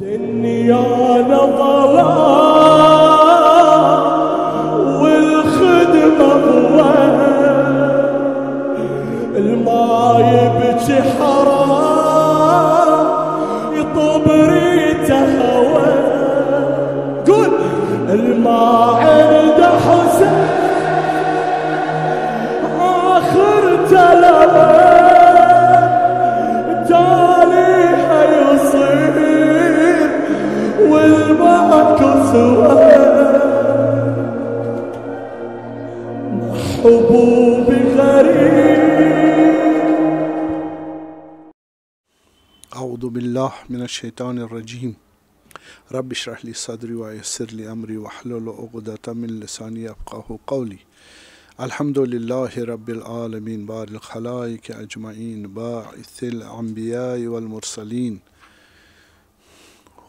دنيا نظرة والخدمة ضوى الما يبكي حرام يطوب ريته هوى قول الما عندي سواها محبوب غريب أعوذ بالله من الشيطان الرجيم رب اشرح لي صدري ويسر لي أمري واحلل عقدة من لساني يفقه قولي الحمد لله رب العالمين بار الخلائق أجمعين باعث الأنبياء والمرسلين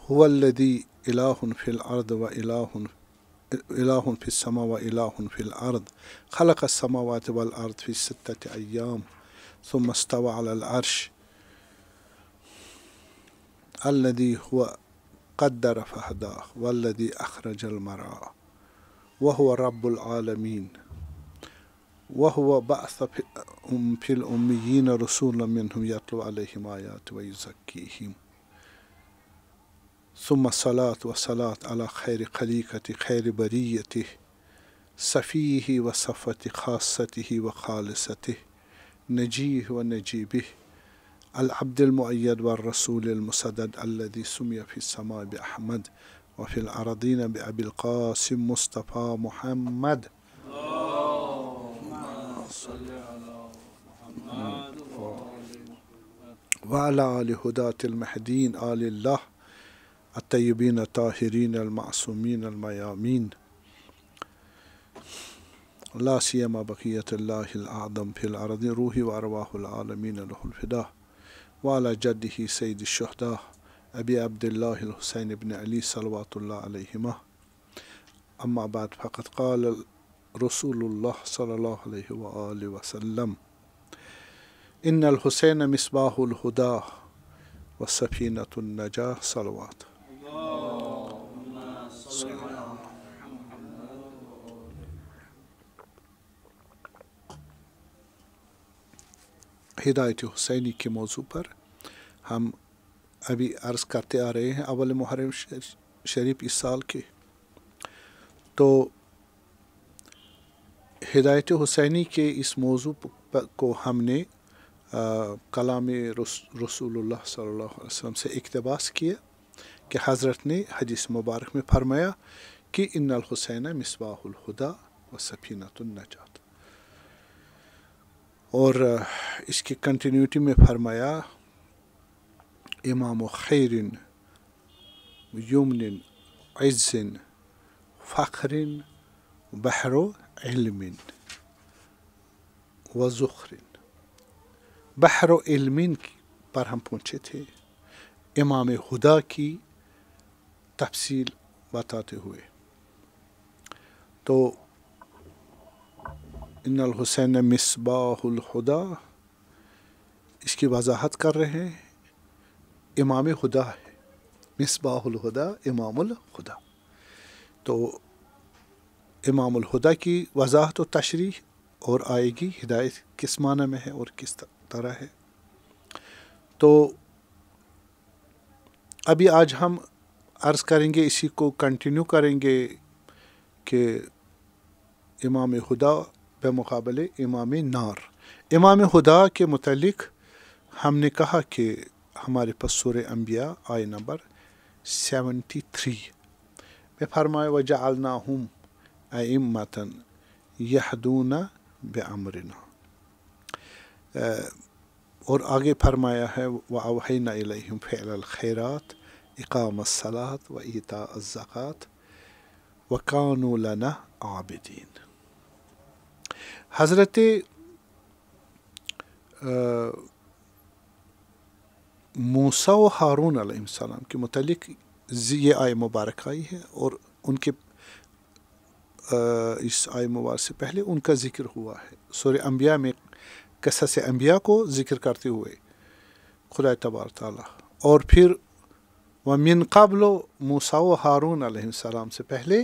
هو الذي إله في الأرض وإله إله في السماء وإله في الأرض خلق السماوات والأرض في ستة أيام ثم استوى على العرش الذي هو قدر فهداه والذي أخرج المرعى وهو رب العالمين وهو بعث في الأميين رسولا منهم يتلو عليهم آيات ويزكيهم ثم الصلاة والصلاة على خير خليقة خير بريته سفيه وصفة خاصته وخالصته نجيه ونجيبه العبد المؤيد والرسول المسدد الذي سمي في السماء بأحمد وفي الأرضين بأبي القاسم مصطفى محمد اللهم صل على محمد وعلى آل هداة المهدين آل الله الطيبين الطاهرين المعصومين الميامين لا سيما بقية الله الأعظم في الأرض روحي وأرواح العالمين له الفداء وعلى جده سيد الشهداء أبي عبد الله الحسين بن علي صلوات الله عليهما أما بعد فقد قال رسول الله صلى الله عليه وآله وسلم إن الحسين مصباح الهدى وسفينة النجاة صلوات हिदायत हुसैनी के मौजू पर हम अभी अर्ज़ करते आ रहे हैं अवल मुहरम शरीफ इस साल के तो हिदायत हुसैनी के इस मौजू को हमने कलाम रसूलुल्लाह सल्लल्लाहु अलैहि वसल्लम से इकतबास किया कि हज़रत ने हदीस मुबारक में फरमाया कि इन्नल हुसैन मिसबाहुल हुदा व सफ़ीनतुलनजात और इसकी कंटिन्यूटी में फरमाया इमाम खैरिन यमन अज़िन फ़खरिन बहरो इलमिन वज़ुखरिन बहरो इलमिन पर हम पहुँचे थे इमाम हुदा की तफसील बताते हुए तो इन्नल हुसैन मिसबाहुल हुदा इसकी वजाहत कर रहे हैं इमाम हुदा है मिसबाहुल हुदा इमामुल हुदा तो इमामुल हुदा की वजाहत और तशरी और आएगी हिदायत किस माना में है और किस तरह है तो अभी आज हम अर्ज़ करेंगे इसी को कंटिन्यू करेंगे कि इमाम खुदा बमकबल इमाम नार इमाम खुदा के मतलब हमने कहा कि हमारे पास सूर अम्बिया आय नंबर सेवेंटी थ्री में फरमाए वजा अलना हम अमतन यहदूना बमरना और आगे फरमाया है व अवहना फ़ैल खैरात इकाम सलात व ईता ज़क़़त व कानूलना आबदीन हज़रत मूसा व हारून आसमाम के मतलब ये आय मुबारक आई है और उनके इस आय मुबारक से पहले उनका ज़िक्र हुआ है सूर्य अम्बिया में कसस अम्बिया को ज़िक्र करते हुए खुदा तबार ताली और फिर व मिन मूसा व हारून आसमाम से पहले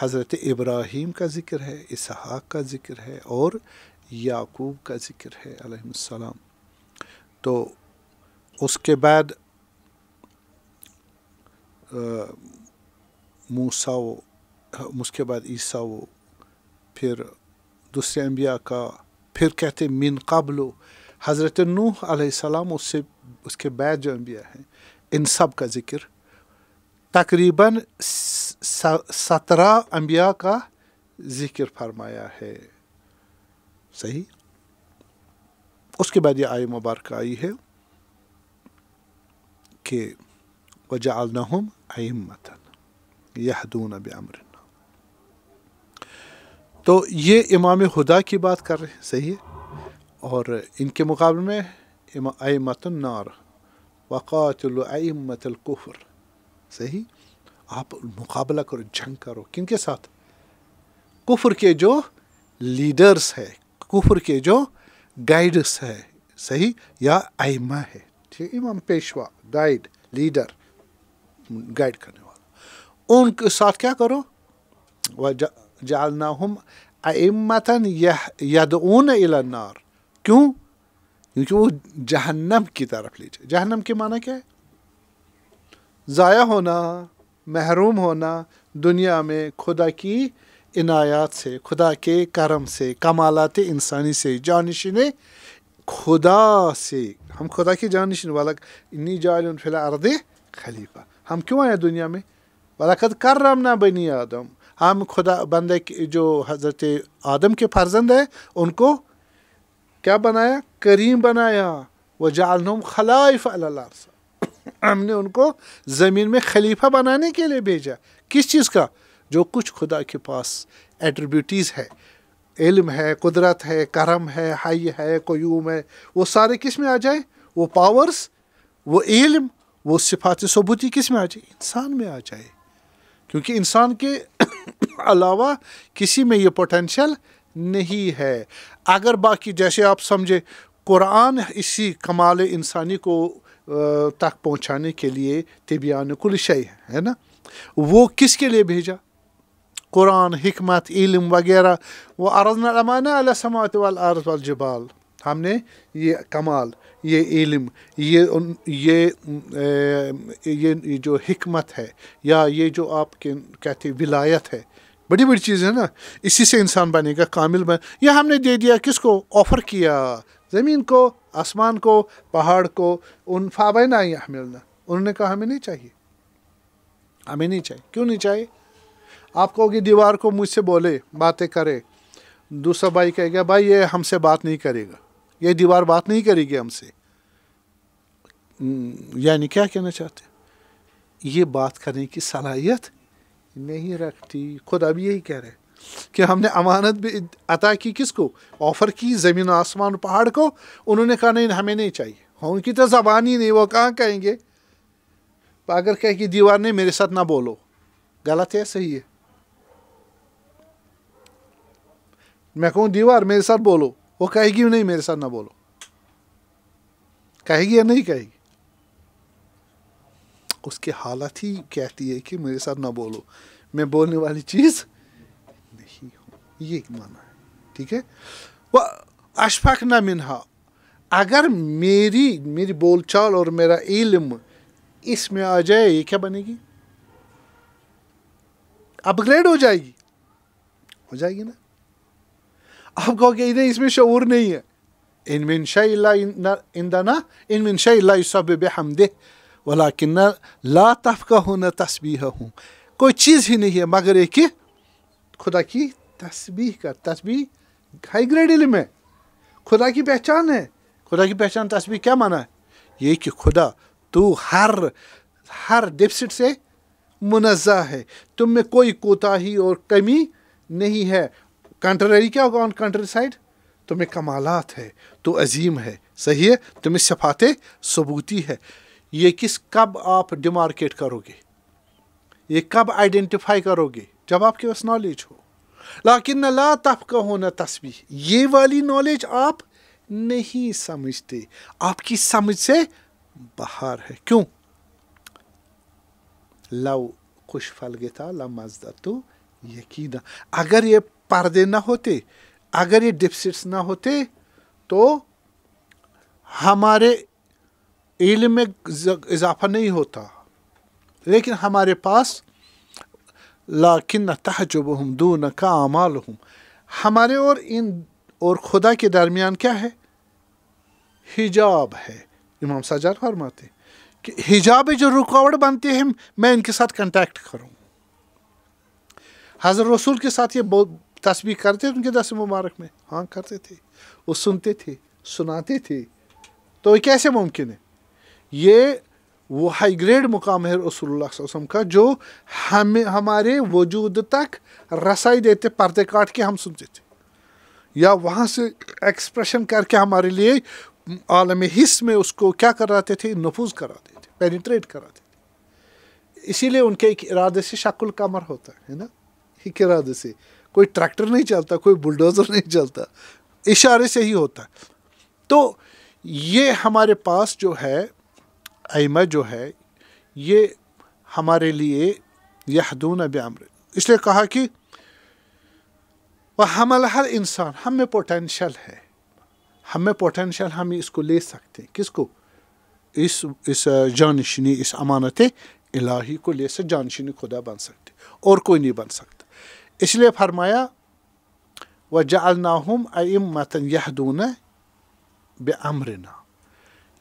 हज़रत इब्राहीम का ज़िक्र है इसहाक का ज़िक्र है और याकूब का ज़िक्र है अलैहिस्सलाम तो उसके बाद मूसा उसके बाद ईसा वो फिर दूसरे अम्बिया का फिर कहते मिन कबलो हज़रत नूह आसमाम उससे उसके बाद जो अम्बिया हैं इन सब का ज़िक्र तकरीबन सत्रह अम्बिया का जिक्र फरमाया है सही उसके बाद ये आय मुबारक आई है कि वजालना हम मतन यहदून अमर तो ये इमाम हुदा की बात कर रहे हैं सही है और इनके मुकाबले में मतन नार कुफर सही आप मुकाबला करो जंग करो किन के साथ कुफर के जो लीडर्स है कुफर के जो गाइड्स है सही या आइमा है ठीक इमाम पेशवा गाइड लीडर गाइड करने वाला उनके साथ क्या करो वह जालना हम अमतन ऊन इलानार क्यों क्योंकि वो जहन्नम की तरफ लीजिए जहन्नम के माना क्या है ज़ाया होना महरूम होना दुनिया में खुदा की इनायात से खुदा के करम से कमालत इंसानी से जानशिन खुदा से हम खुदा की जानशिन वालक इन्नी जाल फिला अर्द खलीफा हम क्यों आए दुनिया में वलकद कर रम ना बनी आदम हम खुदा बंदे जो हज़रत आदम के फर्जंद है उनको क्या बनाया करीम बनाया वह जालनुम खलाइफ अल्लाह हमने उनको ज़मीन में खलीफा बनाने के लिए भेजा किस चीज़ का जो कुछ खुदा के पास एट्रीब्यूटीज़ है इल्म है कुदरत है करम है हई है कयूम है वो सारे किस में आ जाए वो पावर्स वो इल्म वो सिफात सबूती किस में आ जाए इंसान में आ जाए क्योंकि इंसान के अलावा किसी में ये पोटेंशियल नहीं है अगर बाकी जैसे आप समझे कुरान इसी कमाल इंसानी को तक पहुंचाने के लिए तबियान कुल शय है ना वो किसके लिए भेजा कुरान हमत इलम वगैरह वो अर्ज़ समात वाल जबाल हमने ये कमाल ये इलम ये उन ये ये जो हमत है या ये जो आपके कहते विलायत है बड़ी बड़ी चीज़ है ना इसी से इंसान बनेगा कामिल बन या हमने दे दिया किसको ऑफ़र किया ज़मीन को आसमान को पहाड़ को उन फाबैना यह मिलना उन्होंने कहा हमें नहीं चाहिए हमें नहीं चाहिए क्यों नहीं चाहिए आप कहोगे दीवार को मुझसे बोले बातें करे दूसरा भाई कहेगा भाई ये हमसे बात नहीं करेगा ये दीवार बात नहीं करेगी हमसे हम्म, यानी क्या कहना चाहते ये बात करने की सलाहियत नहीं रखती खुद अब यही कह रहे कि हमने अमानत भी अता की किसको ऑफ़र की ज़मीन आसमान पहाड़ को उन्होंने कहा नहीं हमें नहीं चाहिए हाँ, उनकी तो ज़बान ही नहीं वो कहाँ कहेंगे अगर कहे कि दीवार ने मेरे साथ ना बोलो गलत है सही है मैं कहूँ दीवार मेरे साथ बोलो वो कहेगी नहीं मेरे साथ ना बोलो कहेगी या नहीं कहेगी उसकी हालत ही कहती है कि मेरे साथ ना बोलो मैं बोलने वाली चीज़ ये एक माना है ठीक है वह अशफाक ना मिनहा अगर मेरी मेरी बोलचाल और मेरा इल्म इसमें आ जाए ये क्या बनेगी अपग्रेड हो जाएगी हो जाएगी ना आप कहोगे इधर इसमें शूर नहीं है इन मिन इंदाना इन मिन शब वाला कि न ला तफ़ का हूँ न तस्बी हूँ कोई चीज़ ही नहीं है मगर एक खुदा की तस्बीह का तस्बीह हाई ग्रेड इलम है खुदा की पहचान है खुदा की पहचान तस्बीह क्या माना है ये कि खुदा तू हर हर डिपसिट से मुनज़ा है तुम में कोई कोताही और कमी नहीं है कंट्ररी क्या होगा ऑन कंट्री साइड तुम्हें कमालात है तो अजीम है सही है तुम्हें सफात सबूती है ये किस कब आप डिमार्केट करोगे ये कब आइडेंटिफाई करोगे जब आपके पास नॉलेज हो लाकिन ला तप का होना तस्वीर ये वाली नॉलेज आप नहीं समझते आपकी समझ से बाहर है क्यों लव खुश फल गेता ला मजदा तो यकीन अगर ये पर्दे ना होते अगर ये डिपसिट्स ना होते तो हमारे इल्म में इजाफा नहीं होता लेकिन हमारे पास लाकिन तहजबहम न का अमाल हमारे और इन और खुदा के दरमियान क्या है हिजाब है इमाम साजार फरमाते कि हिजाब जो रुकावट बनती है मैं इनके साथ कंटेक्ट करूँ हज़र रसूल के साथ ये बहुत तस्वीर करते थे उनके दस मुबारक में हाँ करते थे वो सुनते थे सुनाते थे तो ये कैसे मुमकिन है ये वो हाई ग्रेड मुकाम है रसूल वसम का जो हमें हमारे वजूद तक रसाई देते पर्दे काट के हम सुनते थे या वहाँ से एक्सप्रेशन करके हमारे लिए आलम हिस्स में उसको क्या कराते थे नफूज कराते थे पेनिट्रेट कराते थे इसीलिए उनके एक इरादे से शक्ल कमर होता है ना एक इरादे से कोई ट्रैक्टर नहीं चलता कोई बुलडोज़र नहीं चलता इशारे से ही होता है तो ये हमारे पास जो है आइमा जो है ये हमारे लिए यहदून अमर इसलिए कहा कि वह हमल हर इंसान हम में पोटेंशल है हम में पोटेंशल हम इसको ले सकते हैं किसको इस इस जानशीनी इस अमानत इलाही को ले से जानशीनी खुदा बन सकते और कोई नहीं बन सकता इसलिए फरमाया व जालनाहम अमतन यहदून अमरना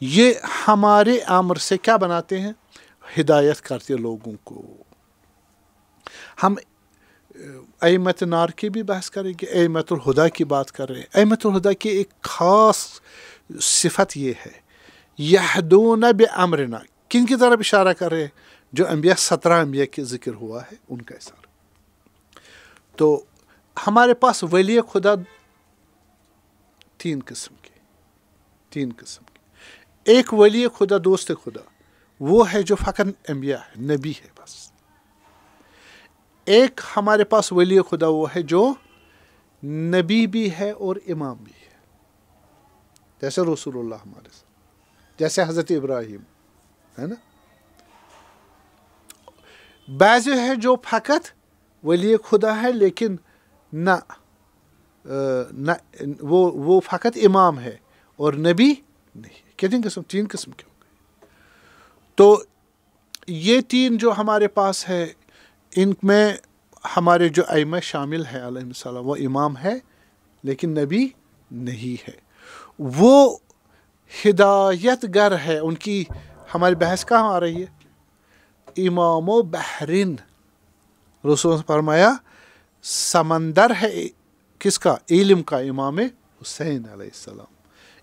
ये हमारे आमर से क्या बनाते हैं हिदायत करते लोगों को हम अमत नार की भी बहस करेंगे अमतुलहदा की बात कर रहे हैं अमतुलहदा की एक ख़ास सिफत ये है यहदोन ब अमरना किन की तरफ इशारा कर रहे हैं जो अम्बिया सत्रह अम्बिया के ज़िक्र हुआ है उनका इशारा तो हमारे पास वली खुदा तीन किस्म के तीन किस्म के एक वली खुदा दोस्त खुदा वो है जो फ़कन अम्बिया है नबी है बस एक हमारे पास वली खुदा वो है जो नबी भी है और इमाम भी है जैसे रसूल हमारे साथ जैसे हज़रत इब्राहिम है ना बाज़ है जो फ़कत वली खुदा है लेकिन ना ना वो वो फ़कत इमाम है और नबी नहीं कितनी किस्म तीन किस्म के होंगे तो ये तीन जो हमारे पास है इनमें हमारे जो आइम शामिल है आलम वो इमाम है लेकिन नबी नहीं है वो हिदायत गर है उनकी हमारी बहस कहाँ आ रही है इमाम बहरीन रसूल फरमाया समंदर है किसका इलम का इमाम हुसैन आसमाम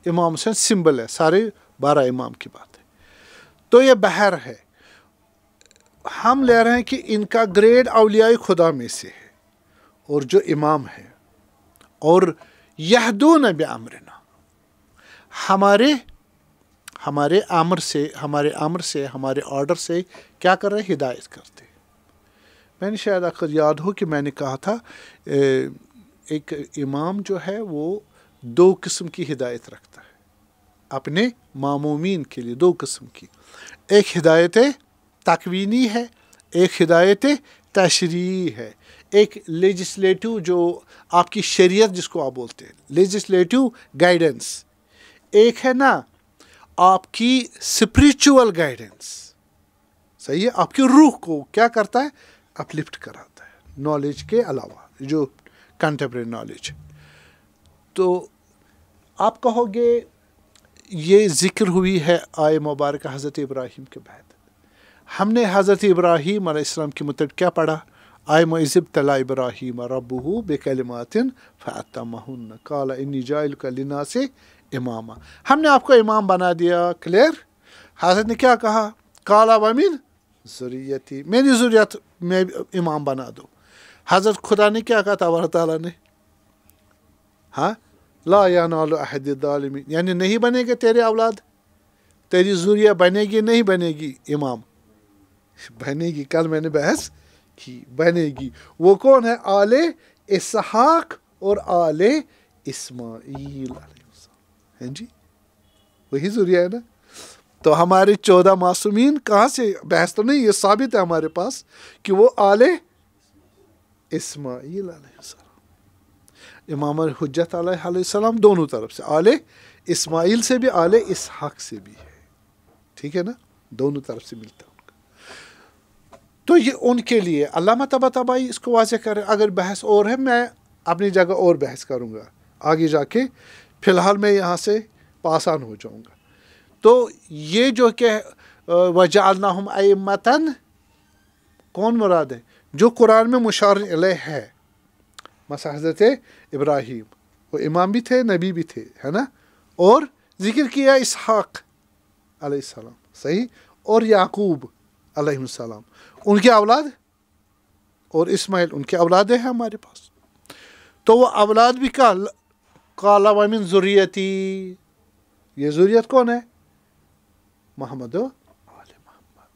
इमाम हुसैन सिंबल है सारे बारह इमाम की बात है तो ये बहर है हम ले रहे हैं कि इनका ग्रेड अलियाई खुदा में से है और जो इमाम है और दो बमरना हमारे हमारे आमर से हमारे आमर से हमारे ऑर्डर से क्या कर रहे हैं हिदायत करते मैंने शायद आखिर याद हो कि मैंने कहा था एक इमाम जो है वो दो किस्म की हिदायत रखता अपने मामूमिन के लिए दो कस्म की एक हिदायत तकवीनी है एक हिदायत तशरी है एक लेजिस्लेटिव जो आपकी शरीयत जिसको आप बोलते हैं लेजिस्लेटिव गाइडेंस एक है ना आपकी स्पिरिचुअल गाइडेंस सही है आपकी रूह को क्या करता है अपलिफ्ट कराता है नॉलेज के अलावा जो कंटेम्प्रेरी नॉलेज तो आप कहोगे ये ज़िक्र हुई है आय मुबारक हज़रत इब्राहिम के बाद हमने हज़रत इब्राहिम आसमाम के मुतल क्या पढ़ा आय मज़ब तला इब्राहिम रबू बेकलमातिन फ़ातमहन काला इन का लिना से इमामा हमने आपको इमाम बना दिया क्लियर हज़रत ने क्या कहा काला वमिन ज़रूरती मेरी ज़रूरत में इमाम बना दो हज़रत खुदा ने क्या कहा तबार ताली ने हाँ ला या नाल यानि नहीं बनेगा तेरे औलाद तेरी जूरिया बनेगी नहीं बनेगी इमाम बनेगी कल मैंने बहस की बनेगी वो कौन है आले इसहाक और आले इस्माईल हैं जी वही जूरिया है ना तो हमारे चौदह मासूमीन कहाँ से बहस तो नहीं ये साबित है हमारे पास कि वो आले इस्माईल इमाम हजत आसमाम दोनों तरफ से आले इस्माइल से भी आले इसहाक से भी है ठीक है ना दोनों तरफ से मिलता है उनका तो ये उनके लिए अल्लाह तबा तबाई इसको वाजह कर अगर बहस और है मैं अपनी जगह और बहस करूँगा आगे जाके फ़िलहाल मैं यहाँ से पासान हो जाऊँगा तो ये जो कि वजालना हम मतन कौन मुराद है जो कुरान में मुशार है मसा हजरत इब्राहिम वो इमाम भी थे नबी भी थे है ना और जिक्र किया इसहाक अलैहिस्सलाम सही और याकूब अलैहिस्सलाम उनके औलाद और इस्माइल उनके औलादें हैं हमारे पास तो वो औलाद भी का काला वामिन ज़ुरियती ये ज़ुरियत कौन है मोहम्मद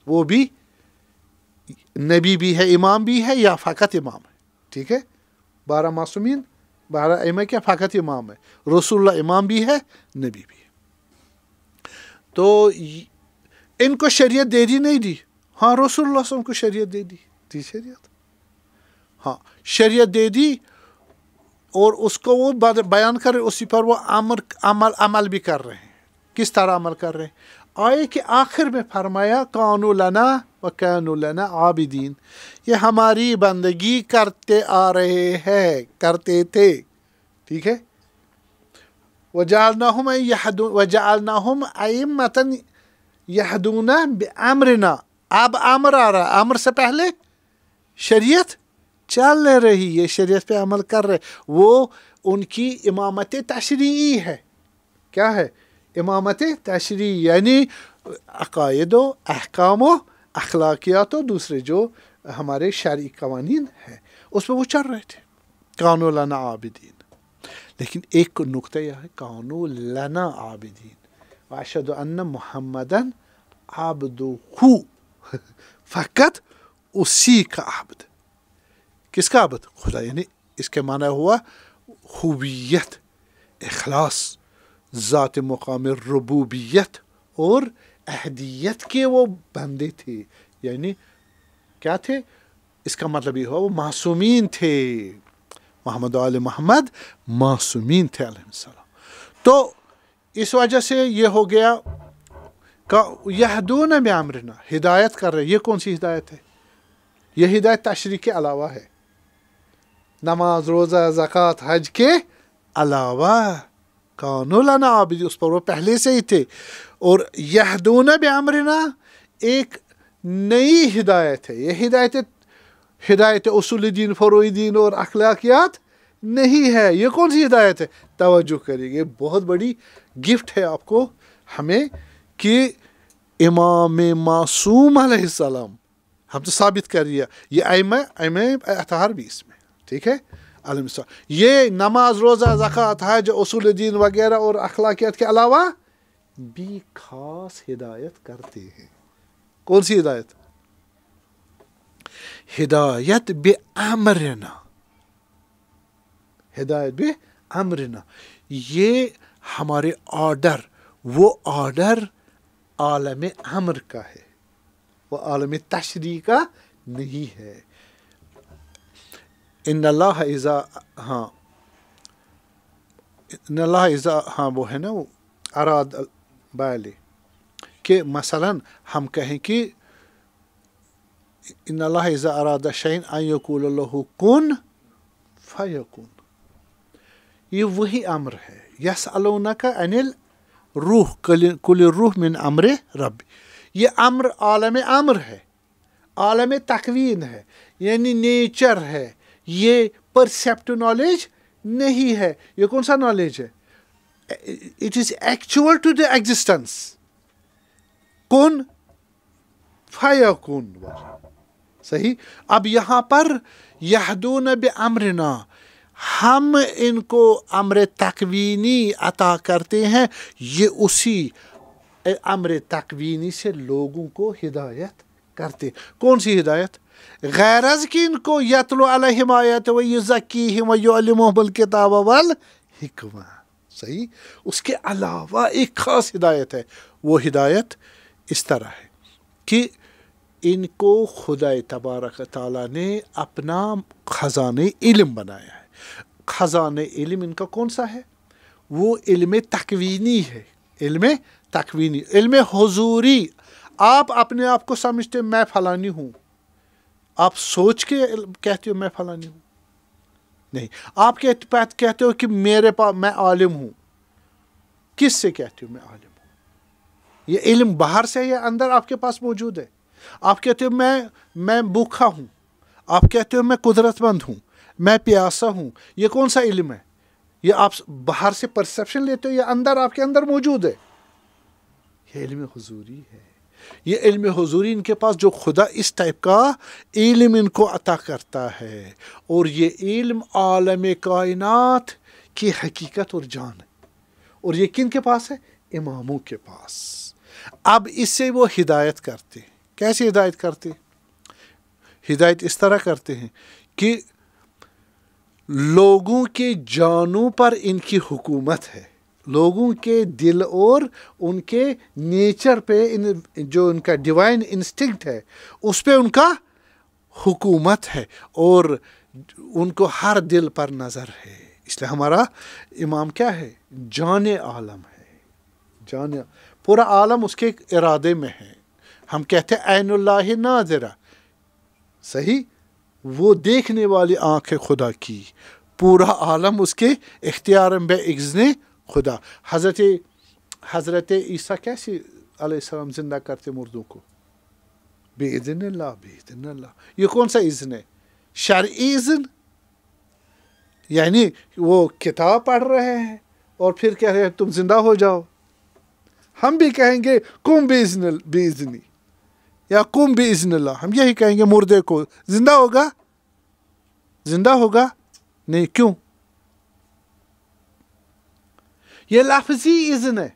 वो भी नबी भी है इमाम भी है या फ़कत इमाम है ठीक है बारह मासूमिन बहरा अमे क्या फ़कत इमाम है रसूल इमाम भी है नबी भी है तो इनको शरीयत दे दी नहीं दी हाँ रसूल को शरीयत दे दी दी शरीयत हाँ शरीयत दे दी और उसको वो बयान कर रहे उसी पर वो अमर अमल अमल भी कर रहे हैं किस तरह अमल कर रहे हैं आए कि आखिर में फरमाया कानूलना वकानु लना आबिदीन ये हमारी बंदगी करते आ रहे हैं करते थे ठीक है वजालनाहुम वजालनाहुम अमतन यहदूना अमरना अब अमर आ रहा अमर से पहले शरीयत चल रही है शरीयत पे अमल कर रहे वो उनकी इमामत तशरी है क्या है इमामत तशरी यानी अकायदो अहकामो अखलाकियात और दूसरे जो हमारे शरी कवानीन हैं उस पर वो चल रहे थे कानो लाना आबिदीन लेकिन एक नुकता यह है कानो लाना आबिदीन वाशद अन्न मोहम्मदन आबदू फ़कत उसी का आबद किसका आबद खुदा यानी इसके माना हुआ हुबियत अखलास ज़ात मकाम रबूबियत और अहदियत के वो बंदे थे यानी क्या थे इसका मतलब ये हुआ वो मासूमीन थे मोहम्मद आल मोहम्मद मासूमीन थे सलाम तो इस वजह से ये हो गया का यहदून में आमरना हिदायत कर रहे ये कौन सी हिदायत है ये हिदायत तशरी के अलावा है नमाज रोज़ा ज़क़़त हज के अलावा कानूलाना लाना आबिद उस पर वो पहले से ही थे और यह यहदून ब्यामरना एक नई हिदायत है यह हिदायत हिदायत उसूल दीन फ़रोई और अखलाकियात नहीं है ये कौन सी हिदायत है तोज्जो करेंगे बहुत बड़ी गिफ्ट है आपको हमें कि इमाम मासूम सलाम हम तो साबित कर दिया ये आयम आयम अतहार भी इसमें ठीक है अलमिसा ये नमाज रोज़ा ज़क़़त हज असूल दीन वगैरह और अखलाकियात के अलावा भी खास हिदायत करते हैं कौन सी हिदायत हिदायत बे अमरना हिदायत बे अमरना ये हमारे ऑर्डर वो ऑर्डर आलम अमर का है वह आलम तशरी का नहीं है इन अल्लाह इज़ा हाँ इन हाँ वो है ना वो अराद बाली के मसलन हम कहें कि इन अल्लाह इज़ा अराद शैन आयकूल कन ये वही अमर है यस अलोना का अनिल रूह कुल रूह मिन अम्र रब ये अमर आलम अमर है आलम तकवीन है यानी नेचर है ये परसेप्ट नॉलेज नहीं है ये कौन सा नॉलेज है it is actual to the existence कौन फाया कौन सही अब यहां पर यहदून अमरना हम इनको अमर तकवीनी अता करते हैं ये उसी अमर तकवीनी से लोगों को हिदायत करते कौन सी हिदायत गैरज की इनको यतलमायत वज़की वलमहबल किताब वल हिकमा सही उसके अलावा एक ख़ास हिदायत है वो हिदायत इस तरह है कि इनको खुदा तबारक ताली ने अपना ख़जान इल्म बनाया है ख़जान इलम इनका कौन सा है वो इल्म तकवीनी है इल्म तकवीनी इल्म हजूरी आप अपने आप को समझते मैं फलानी हूँ आप सोच के कहते हो मैं फलानी हूँ नहीं आप कहते कहते हो कि मेरे पास मैं आलिम हूँ किस से कहते हो मैं आलिम हूँ ये इल्म बाहर से या अंदर आपके पास मौजूद है आप कहते हो मैं मैं भूखा हूँ आप कहते हो मैं कुदरतमंद हूँ मैं प्यासा हूँ ये कौन सा इल्म है ये आप बाहर से परसेप्शन लेते हो या अंदर आपके अंदर मौजूद है ये इल्म हजूरी है ये इल्म हजूरी इनके पास जो खुदा इस टाइप का इल्म इनको अता करता है और ये इल्म आलम कायनात की हकीकत और जान है और ये किन के पास है इमामों के पास अब इससे वो हिदायत करते हैं कैसे हिदायत करते हिदायत इस तरह करते हैं कि लोगों के जानों पर इनकी हुकूमत है लोगों के दिल और उनके नेचर पे इन जो उनका डिवाइन इंस्टिंक्ट है उस पर उनका हुकूमत है और उनको हर दिल पर नज़र है इसलिए हमारा इमाम क्या है जान आलम है जान पूरा आलम उसके इरादे में है हम कहते हैं ऐनुल्लाह नाजरा सही वो देखने वाली आँख है खुदा की पूरा आलम उसके इख्तियार में खुदा हज़रत हज़रत ईसा कैसे अलैहिस्सलाम ज़िंदा करते मुर्दों को बेदन अल्लाह बेदन अल्लाह ये कौन सा इज़न है शर इज़न यानी वो किताब पढ़ रहे हैं और फिर कह रहे हैं तुम ज़िंदा हो जाओ हम भी कहेंगे कुम बेजन बेजनी या कुम बेजन अल्लाह हम यही कहेंगे मुर्दे को ज़िंदा होगा ज़िंदा होगा नहीं क्यों ये लफजी इज़्न है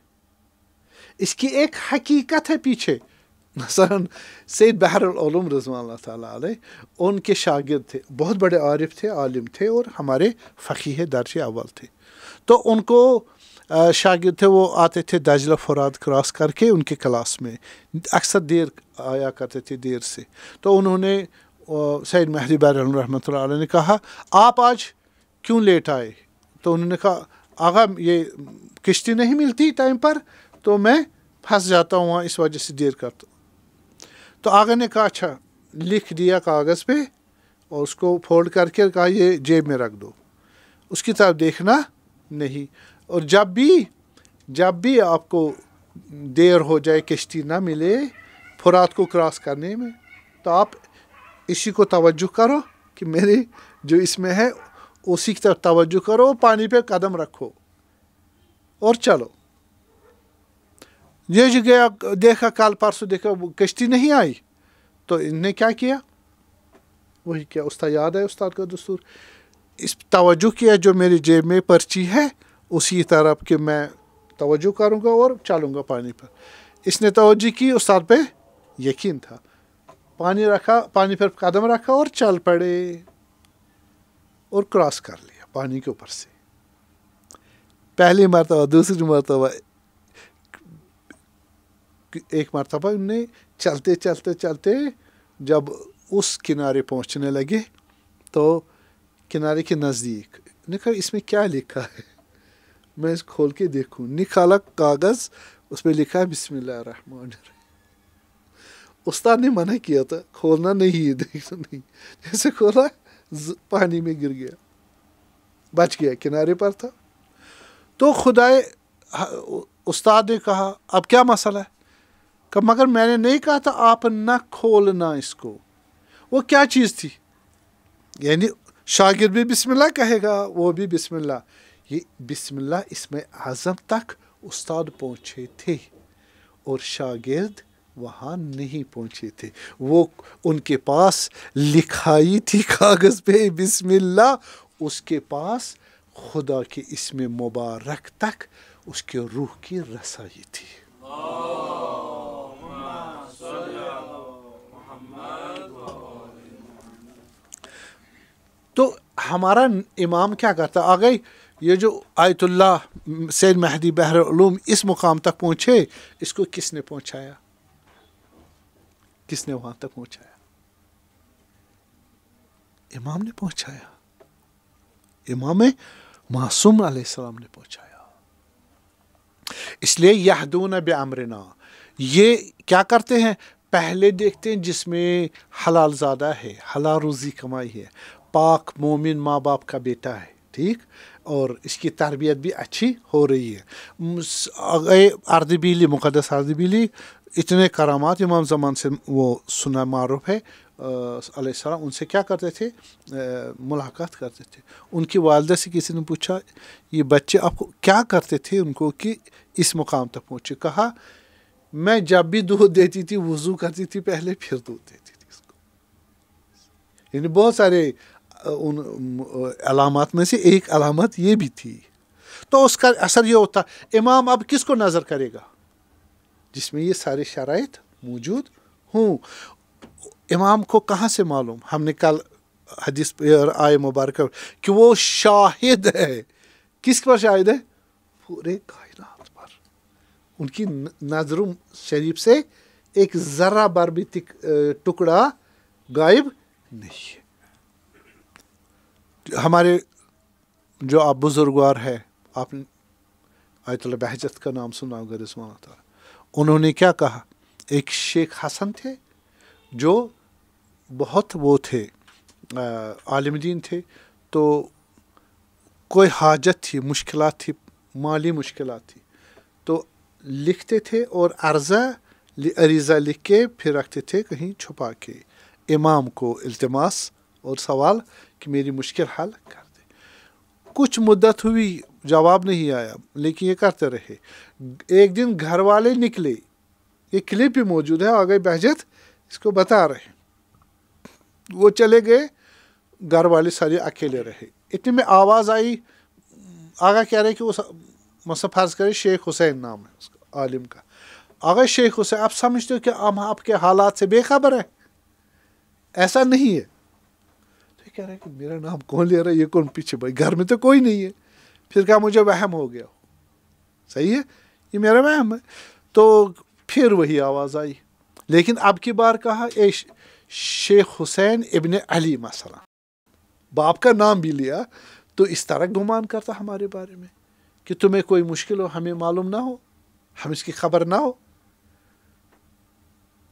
इसकी एक हकीकत है पीछे मसलन सैद बहरुम रजमा ताली उनके शागिद थे बहुत बड़े आरिफ थे आलिम थे और हमारे फ़कीह दर्ज अव्वल थे तो उनको शागिद थे वो आते थे दाजला फ़ुरात क्रॉस करके उनके क्लास में अक्सर देर आया करते थे देर से तो उन्होंने सैद महदी बहर रहमत ने कहा आप आज क्यों लेट आए तो उन्होंने कहा अगर ये किश्ती नहीं मिलती टाइम पर तो मैं फंस जाता हूँ वहाँ इस वजह से देर कर तो आगे ने कहा अच्छा लिख दिया कागज़ पे और उसको फोल्ड करके कहा ये जेब में रख दो उसकी तरफ देखना नहीं और जब भी जब भी आपको देर हो जाए किश्ती ना मिले फुरात को क्रॉस करने में तो आप इसी को तवज्जो करो कि मेरे जो इसमें है उसी की तरफ तवज्जो करो पानी पे कदम रखो और चलो ये जो गया देखा कल परसों देखा कश्ती नहीं आई तो इनने क्या किया वही क्या उस्ताद याद है उस्ताद का दस्तूर इस तवज्जो किया जो मेरी जेब में पर्ची है उसी तरफ कि मैं तवज्जो करूँगा और चलूँगा पानी पर इसने तवज्जो की उस्ताद पे यकीन था पानी रखा पानी पर कदम रखा और चल पड़े और क्रॉस कर लिया पानी के ऊपर से पहली मरतबा दूसरी मरतबा एक मरतबा उनने चलते चलते चलते जब उस किनारे पहुंचने लगे तो किनारे के नज़दीक ने कहा इसमें क्या लिखा है मैं इसे खोल के देखूं निकाला कागज़ उसमें लिखा है बिस्मिल्लाहमान उस्ताद ने मना किया था खोलना नहीं है देखना नहीं जैसे खोला पानी में गिर गया बच गया किनारे पर था तो खुदाए उस्ताद ने कहा अब क्या मसला है कब मगर मैंने नहीं कहा था आप ना खोलना इसको वो क्या चीज़ थी यानी शागिर भी बिस्मिल्लाह कहेगा वो भी बिस्मिल्लाह ये बिस्मिल्लाह इसमें आज़म तक उस्ताद पहुँचे थे और शागिर्द वहाँ नहीं पहुँचे थे वो उनके पास लिखाई थी कागज़ पे बिस्मिल्लाह उसके पास खुदा के इसमें मुबारक तक उसके रूह की रसाई थी तो हमारा इमाम क्या करता आ गई ये जो आयतुल्ला सैद महदी बहर इस मुकाम तक पहुँचे इसको किसने पहुँचाया किसने वहां तक पहुंचाया इमाम ने पहुंचाया इमाम मासूम सलाम ने पहुंचाया इसलिए यहदून अमरना ये क्या करते हैं पहले देखते हैं जिसमें हलाल ज़्यादा है हलाल रोज़ी कमाई है पाक मोमिन माँ बाप का बेटा है ठीक और इसकी तरबियत भी अच्छी हो रही है अर्दबीली मुकदस अर्दबीली इतने करामात इमाम ज़मान से वो सुना मारूफ है आ, उनसे क्या करते थे मुलाकात करते थे उनकी वालदा से किसी ने पूछा ये बच्चे आपको क्या करते थे उनको कि इस मुकाम तक पहुँचे कहा मैं जब भी दूध देती थी वज़ू करती थी पहले फिर दूध देती थी इसको यानी बहुत सारे उन अलामत में से एक अलामत ये भी थी तो उसका असर ये होता इमाम अब किसको नज़र करेगा जिसमें ये सारे शरात मौजूद हों इमाम को कहाँ से मालूम हमने कल हदीस आए मुबारक कि वो शाहिद है किस पर शाहिद है पूरे कायनात पर उनकी नजर शरीफ से एक ज़रा बार भी टुकड़ा गायब नहीं है हमारे जो आप बुजुर्गवार है आपने आयतल बहजत का नाम सुना होगा रिजवान उन्होंने क्या कहा एक शेख हसन थे जो बहुत वो थे आलिम दीन थे तो कोई हाजत थी मुश्किल थी माली मुश्किल थी तो लिखते थे और अर्ज़ा अरीज़ा लिख के फिर रखते थे कहीं छुपा के इमाम को अल्तमास और सवाल कि मेरी मुश्किल हल कर दे कुछ मुद्दत हुई जवाब नहीं आया लेकिन ये करते रहे एक दिन घर वाले निकले ये क्लिप भी मौजूद है आगे बहजत इसको बता रहे वो चले गए घर वाले सारे अकेले रहे इतने में आवाज़ आई आगा कह रहे कि उस मसा फर्ज करे शेख हुसैन नाम है उसका आलिम का आगा शेख हुसैन आप समझते हो कि हम आपके हालात से बेखबर है ऐसा नहीं है तो कह रहे कि मेरा नाम कौन ले रहा है ये कौन पीछे भाई घर में तो कोई नहीं है फिर कहा मुझे वहम हो गया सही है ये मेरा वहम है तो फिर वही आवाज़ आई लेकिन अब की बार कहा ए शेख हुसैन इबन अली मसला बाप का नाम भी लिया तो इस तरह गुमान करता हमारे बारे में कि तुम्हें कोई मुश्किल हो हमें मालूम ना हो हम इसकी खबर ना हो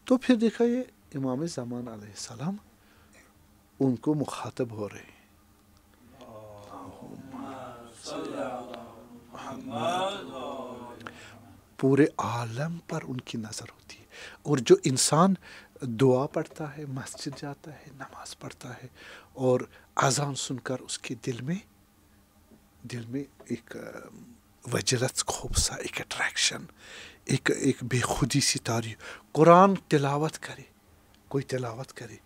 तो फिर देखा ये इमाम ज़मान सलाम उनको मुखातब हो रहे हैं पूरे आलम पर उनकी नज़र होती है और जो इंसान दुआ पढ़ता है मस्जिद जाता है नमाज पढ़ता है और अजान सुनकर उसके दिल में दिल में एक वजरत खूब सा एक अट्रैक्शन एक एक बेखुदी सी तारी कुरान तिलावत करे कोई तिलावत करे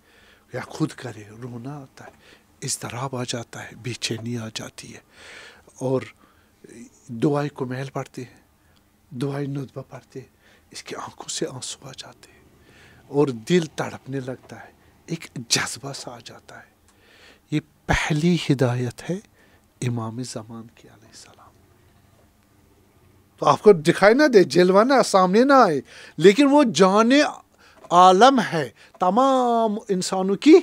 या खुद करे रोना आता है इस तरह आ जाता है बेचैनी आ जाती है और दुआई को महल पढ़ते हैं दुआई नुतबा पढ़ते हैं इसकी आंखों से आंसू आ जाते हैं और दिल तड़पने लगता है एक जज्बा सा आ जाता है ये पहली हिदायत है इमाम ज़मान के सलाम तो आपको दिखाई ना दे जलवा ना सामने ना आए लेकिन वो जाने आलम है तमाम इंसानों की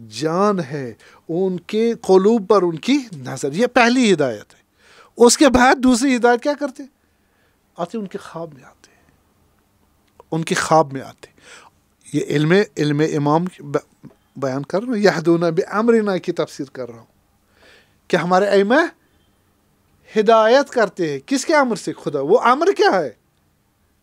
जान है उनके कलूब पर उनकी नज़र यह पहली हिदायत है उसके बाद दूसरी हिदायत क्या करते आते उनके ख्वाब में आते उनके ख्वाब में आते ये इल्म इल्म इमाम बयान कर रहा हूँ यहदूना अमरना की तफसर कर रहा हूँ कि हमारे अम हिदायत करते हैं किसके अमर से खुदा वो अमर क्या है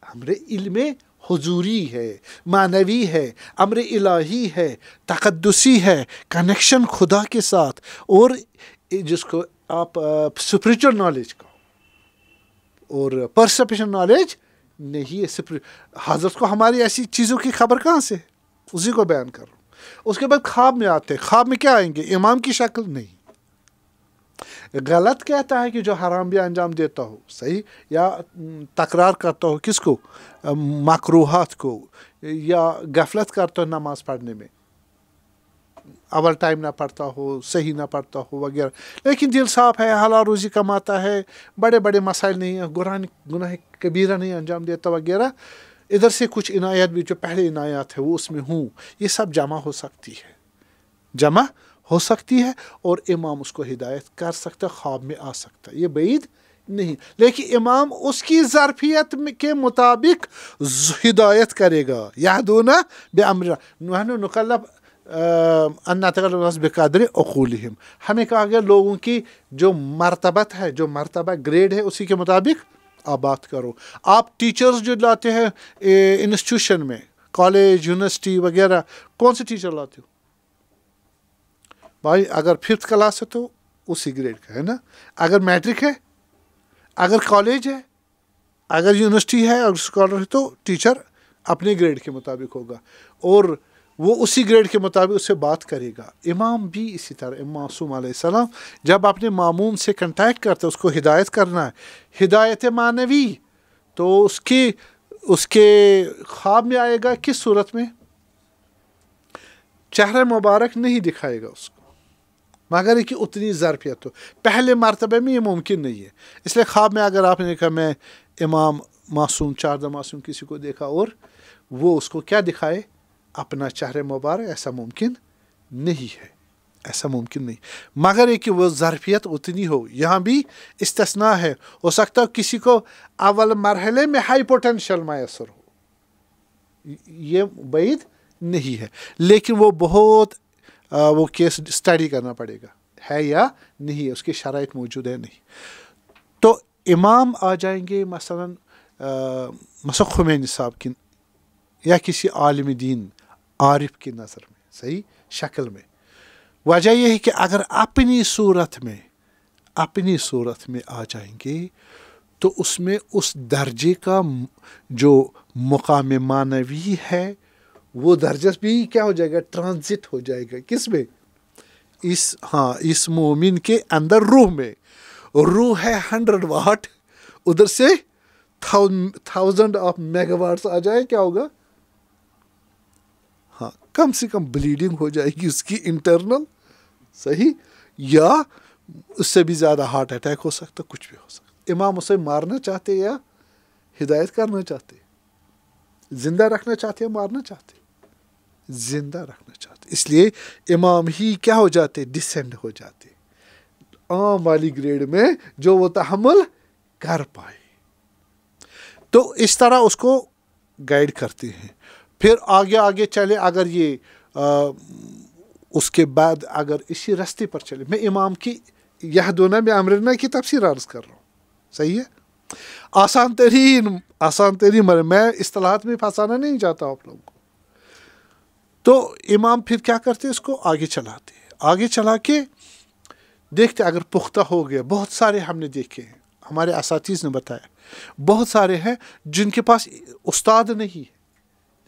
हमरे इल्म हजूरी है मानवी है अमर इलाही है तकदसी है कनेक्शन खुदा के साथ और जिसको आप स्परिचुअल नॉलेज कहो और परसपेशन नॉलेज नहीं है हजरत को हमारी ऐसी चीज़ों की खबर कहाँ से उसी को बयान कर रहा हूँ उसके बाद ख्वाब में आते हैं ख्वाब में क्या आएंगे इमाम की शक्ल नहीं गलत कहता है कि जो हराम भी अंजाम देता हो सही या तकरार करता हो किसको मकरूहत को या गफलत करता हो नमाज़ पढ़ने में अवल टाइम ना पढ़ता हो सही ना पढ़ता हो वगैरह लेकिन दिल साफ है हला रोज़ी कमाता है बड़े बड़े मसाइल नहीं है गुरान गुनाह कबीरा नहीं अंजाम देता वगैरह इधर से कुछ इनायत भी जो पहले इनायत है वो उसमें हूँ ये सब जमा हो सकती है जमा हो सकती है और इमाम उसको हिदायत कर सकता है ख्वाब में आ सकता है ये बैद नहीं लेकिन इमाम उसकी ज़रफियत के मुताबिक हिदायत करेगा यादोना अन्ना नकलब बेकदर अकूल हिम हमें कहा गया लोगों की जो मरतबत है जो मरतबा ग्रेड है उसी के मुताबिक आप बात करो आप टीचर्स जो लाते हैं इंस्टीट्यूशन में कॉलेज यूनिवर्सिटी वगैरह कौन से टीचर लाते हो भाई अगर फिफ्थ क्लास है तो उसी ग्रेड का है ना अगर मैट्रिक है अगर कॉलेज है अगर यूनिवर्सिटी है और स्कॉलर है तो टीचर अपने ग्रेड के मुताबिक होगा और वो उसी ग्रेड के मुताबिक उससे बात करेगा इमाम भी इसी तरह मासूम सलाम जब अपने मामूम से कंटेक्ट करते उसको हिदायत करना है हिदायत मानवी तो उसकी उसके ख्वाब में आएगा किस सूरत में चेहरा मुबारक नहीं दिखाएगा उसको मगर कि उतनी ज़रफियत हो पहले मरतबे में ये मुमकिन नहीं है इसलिए ख्वाब में अगर आपने कहा मैं इमाम मासूम चारदा मासूम किसी को देखा और वो उसको क्या दिखाए अपना चेहरे मुबारक ऐसा मुमकिन नहीं है ऐसा मुमकिन नहीं मगर ये कि वो ज़रफियत उतनी हो यहाँ भी इस्तना है हो सकता है किसी को अवल मरहले में हाई पोटेंशल मैसर हो ये बैद नहीं है लेकिन वो बहुत वो केस स्टडी करना पड़ेगा है या नहीं है उसकी शराइ मौजूद है नहीं तो इमाम आ जाएंगे मसला मसख हुमैन साहब की या किसी आलम दीन आरिफ की नज़र में सही शक्ल में वजह यह है कि अगर अपनी सूरत में अपनी सूरत में आ जाएंगे तो उसमें उस दर्जे का जो मुकाम मानवी है वो भी क्या हो जाएगा ट्रांजिट हो जाएगा किस में इस हाँ इस मोमिन के अंदर रूह में रूह है हंड्रेड वाट उधर से थाउजेंड ऑफ मेगावाट्स आ जाए क्या होगा हाँ कम से कम ब्लीडिंग हो जाएगी उसकी इंटरनल सही या उससे भी ज़्यादा हार्ट अटैक हो सकता कुछ भी हो सकता इमाम उसे मारना चाहते या हिदायत करना चाहते ज़िंदा रखना चाहते या मारना चाहते ज़िंदा रखना चाहते इसलिए इमाम ही क्या हो जाते डिसेंड हो जाते आम वाली ग्रेड में जो वो तहमल कर पाए तो इस तरह उसको गाइड करते हैं फिर आगे आगे चले अगर ये आ, उसके बाद अगर इसी रास्ते पर चले मैं इमाम की यह दोनों में अमरना की तफसर अर्ज कर रहा हूँ सही है आसान तरीन आसान तरीन मैं इस्तलाहत में फंसाना नहीं चाहता आप लोगों को तो इमाम फिर क्या करते इसको आगे चलाते आगे चला के देखते अगर पुख्ता हो गया बहुत सारे हमने देखे हैं हमारे इस ने बताया बहुत सारे हैं जिनके पास उस्ताद नहीं है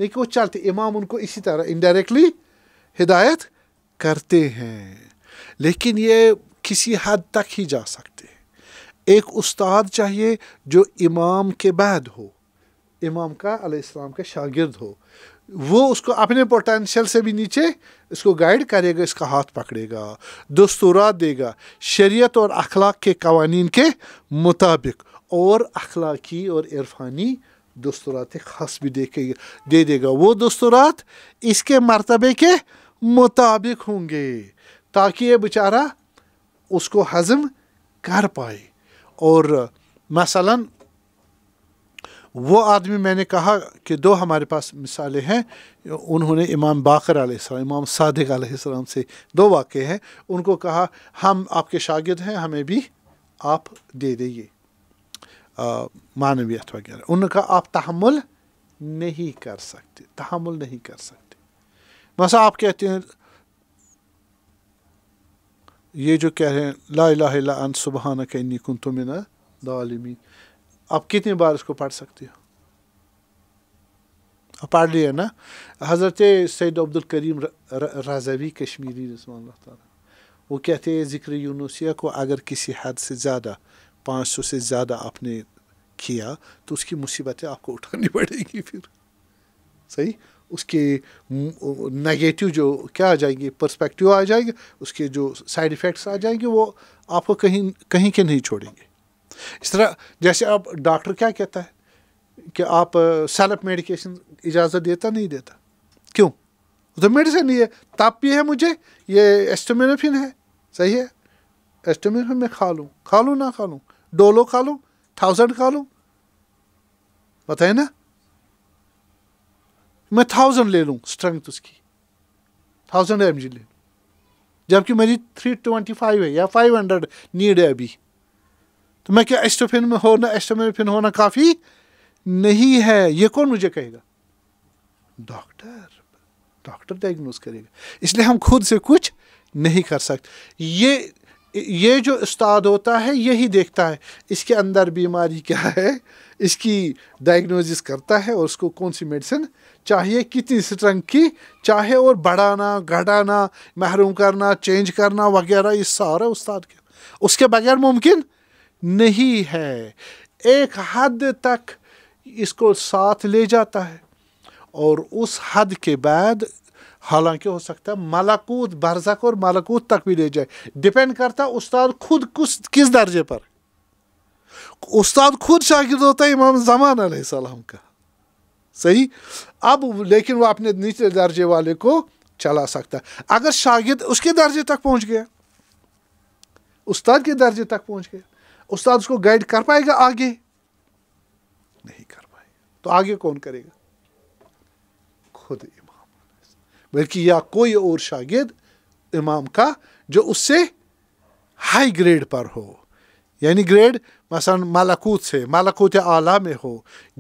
लेकिन वो चलते इमाम उनको इसी तरह इनडायरेक्टली हिदायत करते हैं लेकिन ये किसी हद तक ही जा सकते हैं एक उस्ताद चाहिए जो इमाम के बाद हो इमाम का अलैहिस्सलाम का शागिर्द हो वो उसको अपने पोटेंशियल से भी नीचे इसको गाइड करेगा इसका हाथ पकड़ेगा दस्तूरा देगा शरीयत और अखलाक के कवानीन के मुताबिक और अखलाकी और इरफानी दस्तूरात खास भी देखेगा दे देगा वो दस्तूरात इसके मरतबे के मुताबिक होंगे ताकि ये बेचारा उसको हज़म कर पाए और मसलन वो आदमी मैंने कहा कि दो हमारे पास मिसालें हैं उन्होंने इमाम बाकर आसम इमाम सादिक आसम से दो वाक़ हैं उनको कहा हम आपके शागिद हैं हमें भी आप दे दिए मानवीय वगैरह उन्होंने कहा आप तहमुल नहीं कर सकते तहमुल नहीं कर सकते मसा आप कहते हैं ये जो कह रहे हैं ला ला सुबहाना कहनी कुन तुमिन दालमीन आप कितनी बार उसको पढ़ सकते हो पढ़ लिया ना हज़रत सैद अब्दुल करीम रजावी कश्मीरी रसमान वो कहते हैं ज़िक्र यूनुसिया को अगर किसी हद से ज़्यादा पाँच सौ से ज़्यादा आपने किया तो उसकी मुसीबतें आपको उठानी पड़ेगी फिर सही उसके नेगेटिव जो क्या आ जाएंगे पर्सपेक्टिव आ जाएगा उसके जो साइड इफ़ेक्ट्स आ जाएंगे वो आपको कहीं कहीं के नहीं छोड़ेंगे इस तरह जैसे आप डॉक्टर क्या कहता है कि आप सेल्फ मेडिकेशन इजाज़त देता नहीं देता क्यों तो मेडिसिन ही है भी है मुझे ये एस्टोमिनोफिन है सही है एस्टोमिनोफिन मैं खा लूँ खा लूँ ना खा लूँ डोलो खा लूँ थाउजेंड खा लूँ बताए ना मैं थाउजेंड ले लूँ स्ट्रेंथ उसकी थाउजेंड एम ले लूँ जबकि मेरी थ्री ट्वेंटी फाइव है या फाइव हंड्रेड नीड है अभी तो मैं क्या एस्टोफिन में होना एस्टोफिन होना काफ़ी नहीं है ये कौन मुझे कहेगा डॉक्टर डॉक्टर डायग्नोज करेगा इसलिए हम खुद से कुछ नहीं कर सकते ये ये जो उस्ताद होता है यही देखता है इसके अंदर बीमारी क्या है इसकी डायग्नोसिस करता है और उसको कौन सी मेडिसिन चाहिए कितनी स्ट्रंग की चाहे और बढ़ाना घटाना महरूम करना चेंज करना वगैरह ये सारा उस्ताद के उसके बगैर मुमकिन नहीं है एक हद तक इसको साथ ले जाता है और उस हद के बाद हालांकि हो सकता है मलाकूत बरजक और मलाकूत तक भी ले जाए डिपेंड करता है उस्ताद खुद कुछ किस दर्जे पर उस्ताद खुद शागिर्द होता है इमाम जमान सलाम का सही अब लेकिन वो अपने नीचे दर्जे वाले को चला सकता है अगर शागिर्द उसके दर्जे तक पहुंच गया उस्ताद के दर्जे तक पहुंच गया उस्ताद उसको गाइड कर पाएगा आगे नहीं कर पाएगा तो आगे कौन करेगा खुद इमाम बल्कि या कोई और शागिद इमाम का जो उससे हाई ग्रेड पर हो यानी ग्रेड मसलन मालाकूत से मालाकूत आला में हो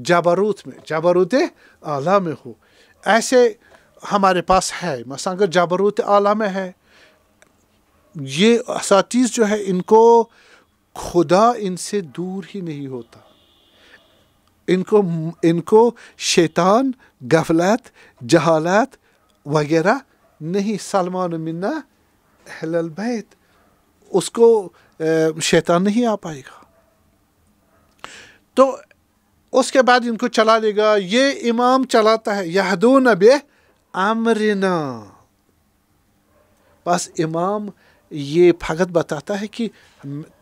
जबरूत में जबरूत आला में हो ऐसे हमारे पास है मसलन अगर जबरूत आला में है ये इस जो है इनको खुदा इनसे दूर ही नहीं होता इनको इनको शैतान गफलत जहालत वगैरह नहीं सलमान हलल बैत उसको शैतान नहीं आ पाएगा तो उसके बाद इनको चला देगा ये इमाम चलाता है यहदून अब आमरना बस इमाम ये फगत बताता है कि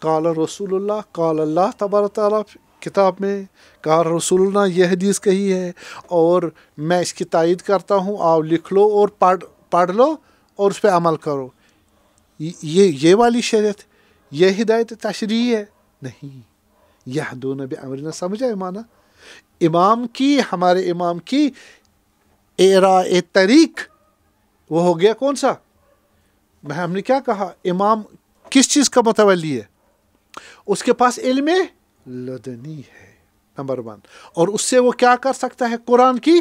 कल रसूल कल अल्लाह तबार ताली किताब में कहा रसूलना यह हदीस कही है और मैं इसकी तायद करता हूँ आओ लिख लो और पढ़ पढ़ लो और उस पर अमल करो ये ये वाली शरीत यह हिदायत तशरी है नहीं यह दोनों भी अमरना समझा इमाना इमाम की हमारे इमाम की एरा ए तरीक वो हो गया कौन सा हमने क्या कहा इमाम किस चीज़ का मतवली है उसके पास इल्म लदनी है नंबर वन और उससे वो क्या कर सकता है कुरान की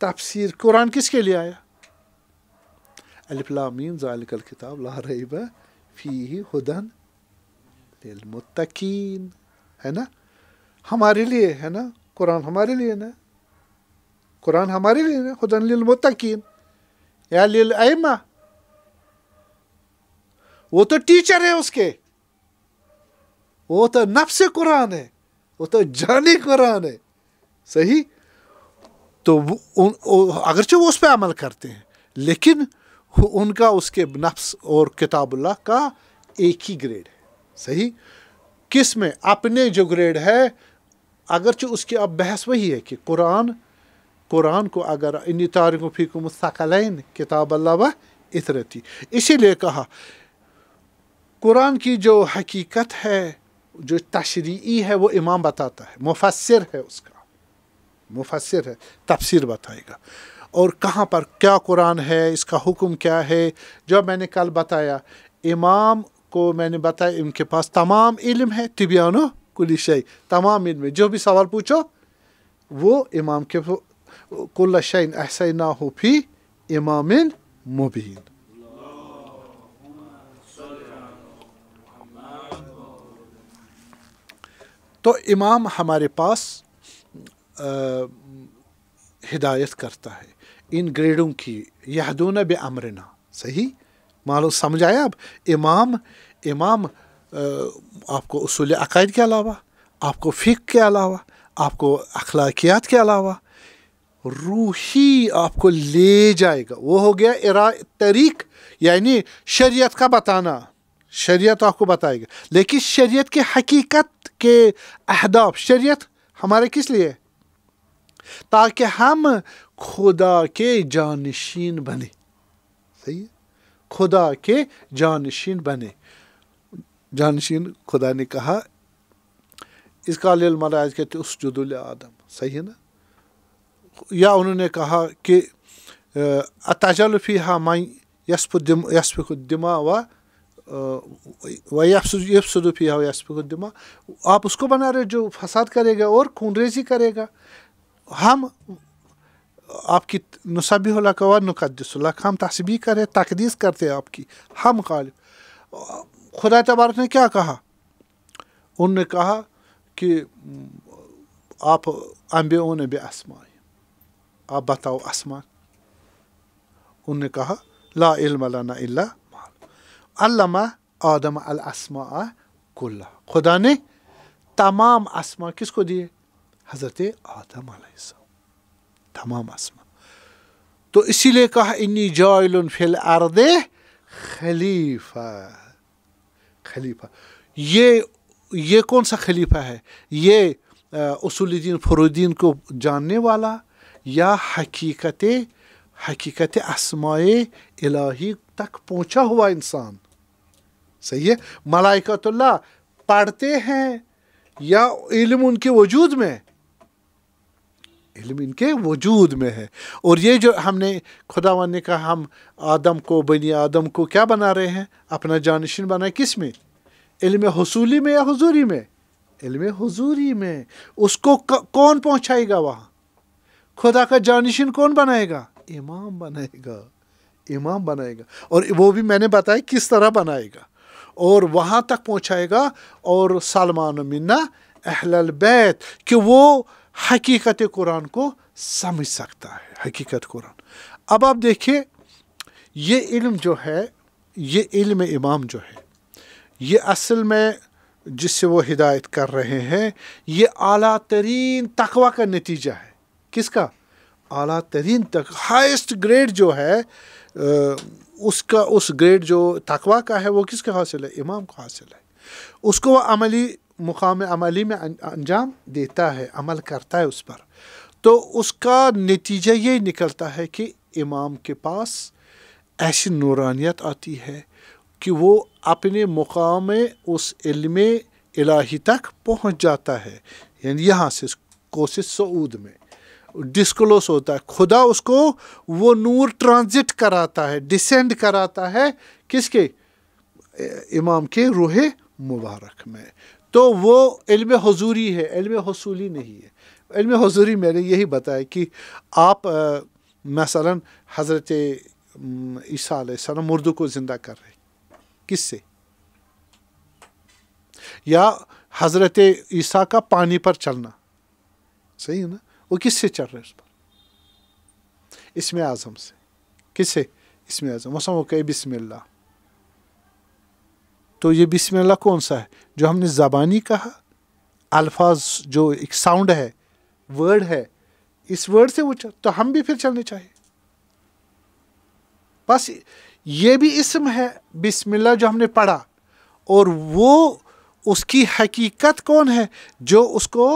तफसीर कुरान किसके लिए आया अलिफ्लामीन जालिकल किताब ला रईब फ़ी हदन मुतकीन है ना हमारे लिए है ना कुरान हमारे लिए ना कुरान हमारे लिए ना हदन लिल या लिल वो तो टीचर है उसके वो तो नफ्स कुरान है वो तो जानी कुरान है सही तो अगरचे वो उस पर अमल करते हैं लेकिन उनका उसके नफ्स और किताबुल्लाह का एक ही ग्रेड है सही किस में अपने जो ग्रेड है अगरचे उसकी अब बहस वही है कि कुरान कुरान को अगर इन तारकों फीकुम सकलैन किताब अल्लाह इतरती इसीलिए कहा कुरान की जो हकीकत है जो तशरी है वो इमाम बताता है मुफसर है उसका मुफसर है तफसर बताएगा और कहाँ पर क्या कुरान है इसका हुक्म क्या है जो मैंने कल बताया इमाम को मैंने बताया इनके पास तमाम इल्म है तिबियानो कुल तमाम इल्म जो भी सवाल पूछो वो इमाम के कुल शैन ऐसा ना हो फी इमाम मुबीन तो इमाम हमारे पास आ, हिदायत करता है इन ग्रेडों की यहदून बे अमरना सही मालूम समझ आया अब इमाम इमाम आपको उसूल अकायद के अलावा आपको फ़िक के अलावा आपको अखलाकियात के अलावा रूही आपको ले जाएगा वो हो गया इरा तरीक यानी शरीयत का बताना शरीयत तो आपको बताएगा लेकिन शरीयत के हकीकत के अहदाफ शरीयत हमारे किस लिए ताकि हम खुदा के जानशीन बने सही है खुदा के जानशीन बने जानशीन खुदा ने कहा इसका लिल महाराज कहते उस जुदुल आदम सही है ना या उन्होंने कहा कि अतजल फ़ी हा माई यसफ दिम यसफ़ दिमा व वफसदफ़ी आप उसको बना रहे जो फसाद करेगा और खूनरेजी करेगा हम आपकी नसबी का नकदसल्ला हम तस्बी करें तकदीस करते हैं आपकी हम गालिब खुदा तबारक ने क्या कहा उनने कहा कि आप अम्बे ओन बे आसमान आप बताओ आसमान उनने कहा ला इल्म लना इल्ला अल्लामा आदम अल असमा कुल्ला खुदा ने तमाम आसमा किसको दिए हज़रत आदम तमाम आसमा तो इसीलिए कहा इन्नी जायल फिल अर्द खलीफा खलीफा ये ये कौन सा खलीफा है ये उसूलद्दीन फरुद्दीन को जानने वाला या हकीकत हकीकत आसमाए इलाही तक पहुँचा हुआ इंसान सही है मलाइकतुल्ला पढ़ते हैं या इल्म उनके वजूद में इल्म इनके वजूद में है और ये जो हमने खुदावन ने कहा हम आदम को बनी आदम को क्या बना रहे हैं अपना जानशीन बनाए किस में इल्म हसूली में या हजूरी में इल्म हजूरी में उसको कौन पहुँचाएगा वहाँ खुदा का जानशीन कौन बनाएगा इमाम बनाएगा इमाम बनाएगा और वो भी मैंने बताया किस तरह बनाएगा और वहाँ तक पहुँचाएगा और सलमान मिन्ना अहल बैत कि वो हकीकत कुरान को समझ सकता है हकीकत कुरान अब आप देखिए ये इल्म जो है ये इल्म इमाम जो है ये असल में जिससे वो हिदायत कर रहे हैं ये अला तरीन तकवा का नतीजा है किसका अला तरीन तक हाइस्ट ग्रेड जो है आ, उसका उस ग्रेड जो तकवा का है वो किसके हासिल है इमाम को हासिल है उसको वह अमली मुकाम अमली में अं-, अंजाम देता है अमल करता है उस पर तो उसका नतीजा ये निकलता है कि इमाम के पास ऐसी नूरानियत आती है कि वो अपने मुकाम उस इल्म इलाही तक पहुंच जाता है यानी यहाँ से कोशिश सऊद में डिस्क्लोस होता है खुदा उसको वो नूर ट्रांजिट कराता है डिसेंड कराता है किसके इमाम के रूह मुबारक में तो वो इल्म हजूरी है इल्म हसूली नहीं है इल्म हजूरी मैंने यही बताया कि आप मसला हज़रत ईसा सलाम उर्दू को ज़िंदा कर रहे किससे या हज़रत ईसा का पानी पर चलना सही है ना वो किससे चल रहे उस पर इसमें आज़म से किससे इसमें आज़म मौसम वो कहे बिसमिल्ला तो ये बिसमिल्ला कौन सा है जो हमने ज़बानी कहा अल्फाज जो एक साउंड है वर्ड है इस वर्ड से वो चल तो हम भी फिर चलने चाहिए बस ये भी इसम है बिसमिल्ला जो हमने पढ़ा और वो उसकी हकीकत कौन है जो उसको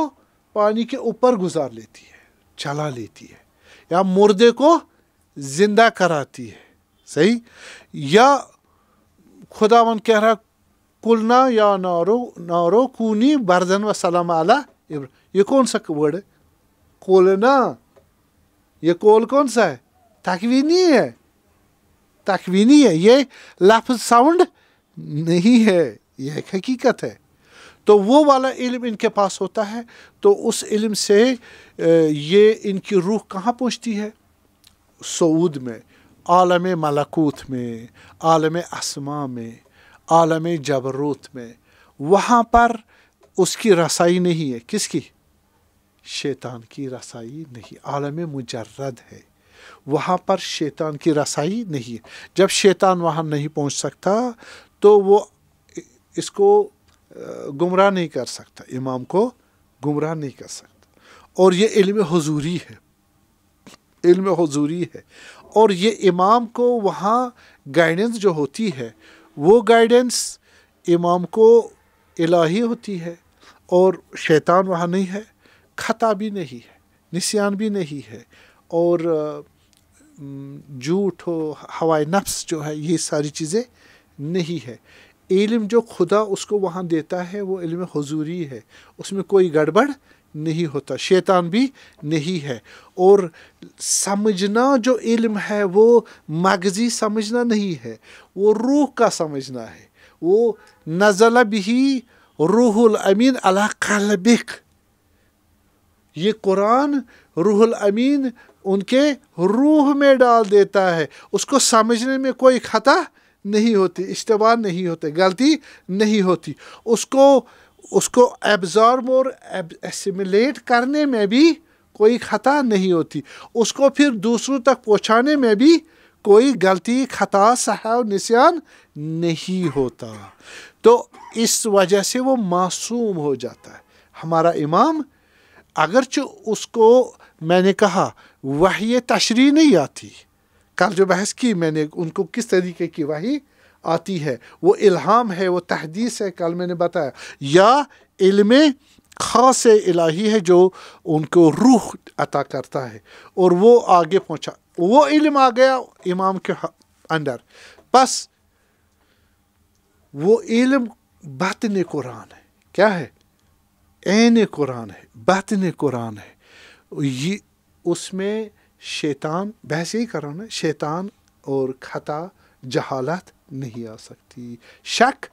पानी के ऊपर गुजार लेती है चला लेती है या मुर्दे को जिंदा कराती है सही या खुदावन कह रहा कुलना या नारो नारो कूनी बर्दन व सलाम आला ये कौन सा वर्ड है कोलना ये कोल कौन सा है तकवीनी है तकवीनी है ये लफ्ज साउंड नहीं है ये एक हकीकत है तो वो वाला इल्म इनके पास होता है तो उस इल्म से ये इनकी रूह कहाँ पहुँचती है सऊद में आलम मलकूत में आलम आसमां में आलम जबरूत में वहाँ पर उसकी रसाई नहीं है किसकी शैतान की रसाई नहीं आलम मुजर्रद है वहाँ पर शैतान की रसाई नहीं है जब शैतान वहाँ नहीं पहुँच सकता तो वो इसको गुमराह नहीं कर सकता इमाम को गुमराह नहीं कर सकता और ये इल्म हजूरी है इल्म हजूरी है और ये इमाम को वहाँ गाइडेंस जो होती है वो गाइडेंस इमाम को इलाही होती है और शैतान वहाँ नहीं है खता भी नहीं है निशान भी नहीं है और झूठ हो हवाई नफ्स जो है ये सारी चीज़ें नहीं है इलम जो खुदा उसको वहाँ देता है वो इल्म हजूरी है उसमें कोई गड़बड़ नहीं होता शैतान भी नहीं है और समझना जो इल्म है वो मगजी समझना नहीं है वो रूह का समझना है वो नज़ल भी रूहुल अमीन अला कलबिक ये कुरान रूहुल अमीन उनके रूह में डाल देता है उसको समझने में कोई ख़ता नहीं होती इश्तवा नहीं होते गलती नहीं होती उसको उसको एब्जॉर्ब और एसिमिलेट करने में भी कोई ख़ता नहीं होती उसको फिर दूसरों तक पहुँचाने में भी कोई गलती खता सहाव निशान नहीं होता तो इस वजह से वो मासूम हो जाता है हमारा इमाम अगरच उसको मैंने कहा वह ये तशरी नहीं आती जो बहस की मैंने उनको किस तरीके की वाही आती है वो इल्हाम है वो तहदीस है कल मैंने बताया या इल्म ख़ास इलाही है जो उनको रूह अता करता है और वो आगे पहुंचा वो इल्म आ गया इमाम के अंदर बस वो इल्म बतन कुरान है क्या है एन कुरान है बतन कुरान है ये उसमें शैतान बहस यही कर रहा हूँ ना शैतान और खता जहालत नहीं आ सकती शक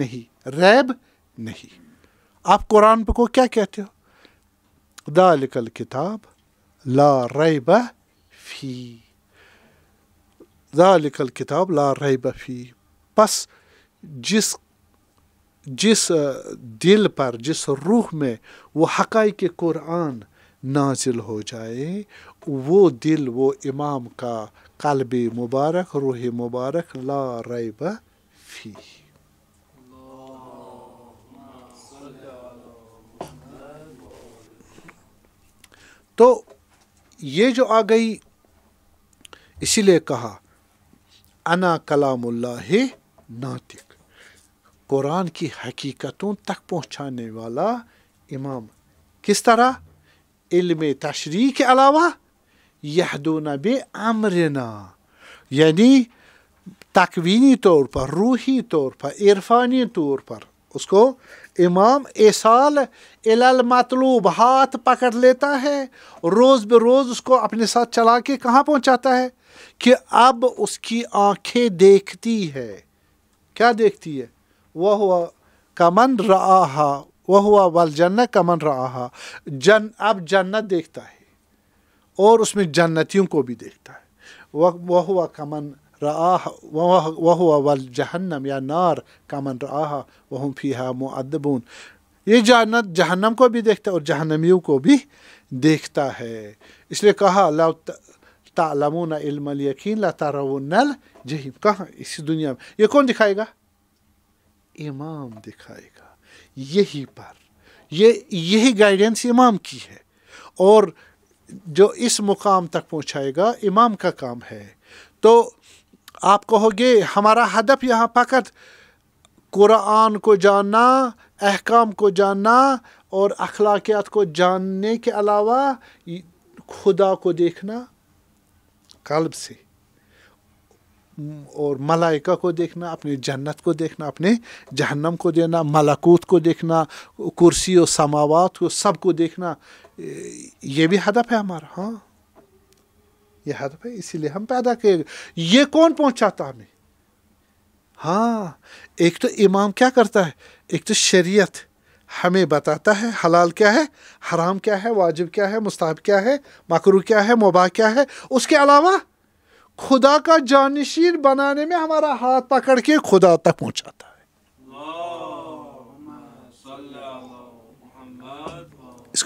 नहीं रैब नहीं आप कुरान को क्या कहते हो दालिकल किताब ला रैब फी दालिकल किताब ला रैब फी बस जिस जिस दिल पर जिस रूह में वो हक़ के कुरान नाजिल हो जाए वो दिल वो इमाम का कलब मुबारक रूह मुबारक ला रैब फी तो ये जो आ गई इसीलिए कहा अना कलामुल्लाह नातिक कुरान की हकीकतों तक पहुंचाने वाला इमाम किस तरह इल्म तशरी के अलावा यहदून बे अमरना यानी तकवीनी तौर पर रूही तौर पर इरफानी तौर पर उसको इमाम एसाल इलल मतलूब हाथ पकड़ लेता है रोज़ बरोज़ उसको अपने साथ चला के कहाँ पहुँचाता है कि अब उसकी आंखें देखती है क्या देखती है वह हुआ कमन रहा वह हुआ वल जन्नत कमन रहा जन अब जन्नत देखता है और उसमें जन्नतियों को भी देखता है वह हुआ कमन राह वह हुआ वल जहन्नम या नार कमन राह वह फ़िहा मुअदबून ये जन्नत जहन्नम को भी देखता है और जहन्नमियों को भी देखता है इसलिए कहा अल्लाह तमून इलमल यकीन लतारवनल जही कहाँ इसी दुनिया में ये कौन दिखाएगा इमाम दिखाएगा यही पर ये यही गाइडेंस इमाम की है और जो इस मुकाम तक पहुँचाएगा इमाम का काम है तो आप कहोगे हमारा हदफ यहाँ फकत कुरान को जानना अहकाम को जानना और अखलाकियात को जानने के अलावा खुदा को देखना कल्ब से और मलाइका को देखना अपने जन्नत को देखना अपने जहन्नम को देना मलाकूत को देखना कुर्सी और समावात को सब को देखना ये भी हदफ है हमारा हाँ ये हदफ है इसीलिए हम पैदा किए ये कौन पहुंचाता हमें हाँ एक तो इमाम क्या करता है एक तो शरीयत हमें बताता है हलाल क्या है हराम क्या है वाजिब क्या है मुस्ताब क्या है मकरू क्या है मुबा क्या है उसके अलावा खुदा का जानशीन बनाने में हमारा हाथ पकड़ के खुदा तक पहुंचाता है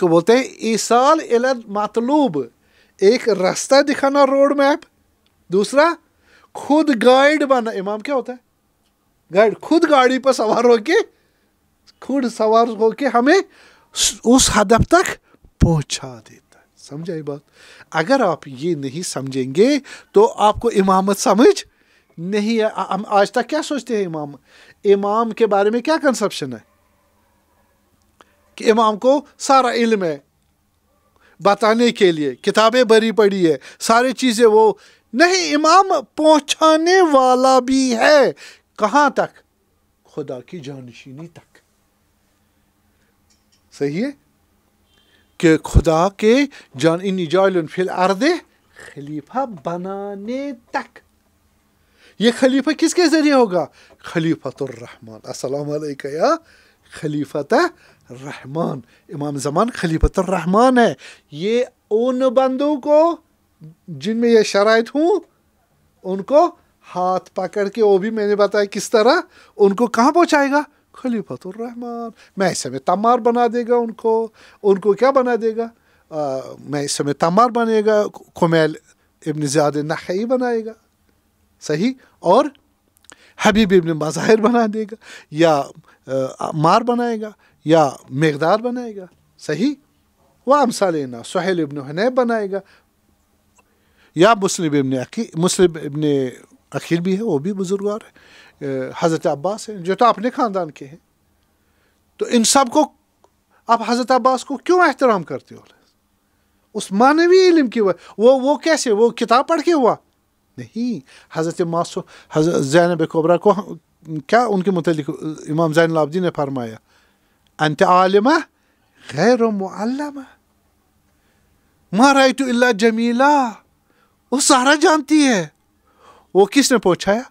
इसको बोलते हैं ईसाल इलद मतलूब एक रास्ता दिखाना रोड मैप दूसरा खुद गाइड बनना इमाम क्या होता है गाइड खुद गाड़ी पर सवार होके खुद सवार होके हमें उस हदफ तक पहुंचा देता है समझा बात अगर आप ये नहीं समझेंगे तो आपको इमामत समझ नहीं है हम आज तक क्या सोचते हैं इमाम इमाम के बारे में क्या कंसेप्शन है कि इमाम को सारा इल्म है बताने के लिए किताबें भरी पड़ी है सारी चीज़ें वो नहीं इमाम पहुंचाने वाला भी है कहाँ तक खुदा की जानशीनी तक सही है कि खुदा के जान इन जायल फिल अर्द खलीफा बनाने तक ये खलीफा किसके ज़रिए होगा खलीफतुर्रहमान अस्सलाम या खलीफा रहमान इमाम ज़मान खलीफ़तर रहमान है ये उन बंदों को जिनमें यह शराइ हूँ उनको हाथ पकड़ के वो भी मैंने बताया किस तरह उनको कहाँ पहुँचाएगा खलीफतर रहमान मैं इस समय तमार बना देगा उनको उनको क्या बना देगा आ, मैं इस समय तमार बनेगा कुमैल इबन ज़्यादा नखई बनाएगा सही और हबीब इबन मज़ाहिर बना देगा या आ, मार बनाएगा या मेघदार बनाएगा सही वह अमसालना सहेल इबन हनैब बनाएगा या मुस्लिम इबन अकी मुस्लिम इबन अखिल भी है वो भी बुजुर्ग है हज़रत अब्बास हैं जो तो अपने ख़ानदान के हैं तो इन सब को आप हज़रत अब्बास को क्यों एहतराम करते हो उस मानवी इलम की वो वो कैसे वो किताब पढ़ के हुआ नहीं हज़रत मासू जैन जैनब को क्या उनके मतलब इमाम जैन लाबदी ने फरमाया अंत आलिमा गैर मुल्लमा मारा तो अल्ला जमीला वो सारा जानती है वो किसने पहुँचाया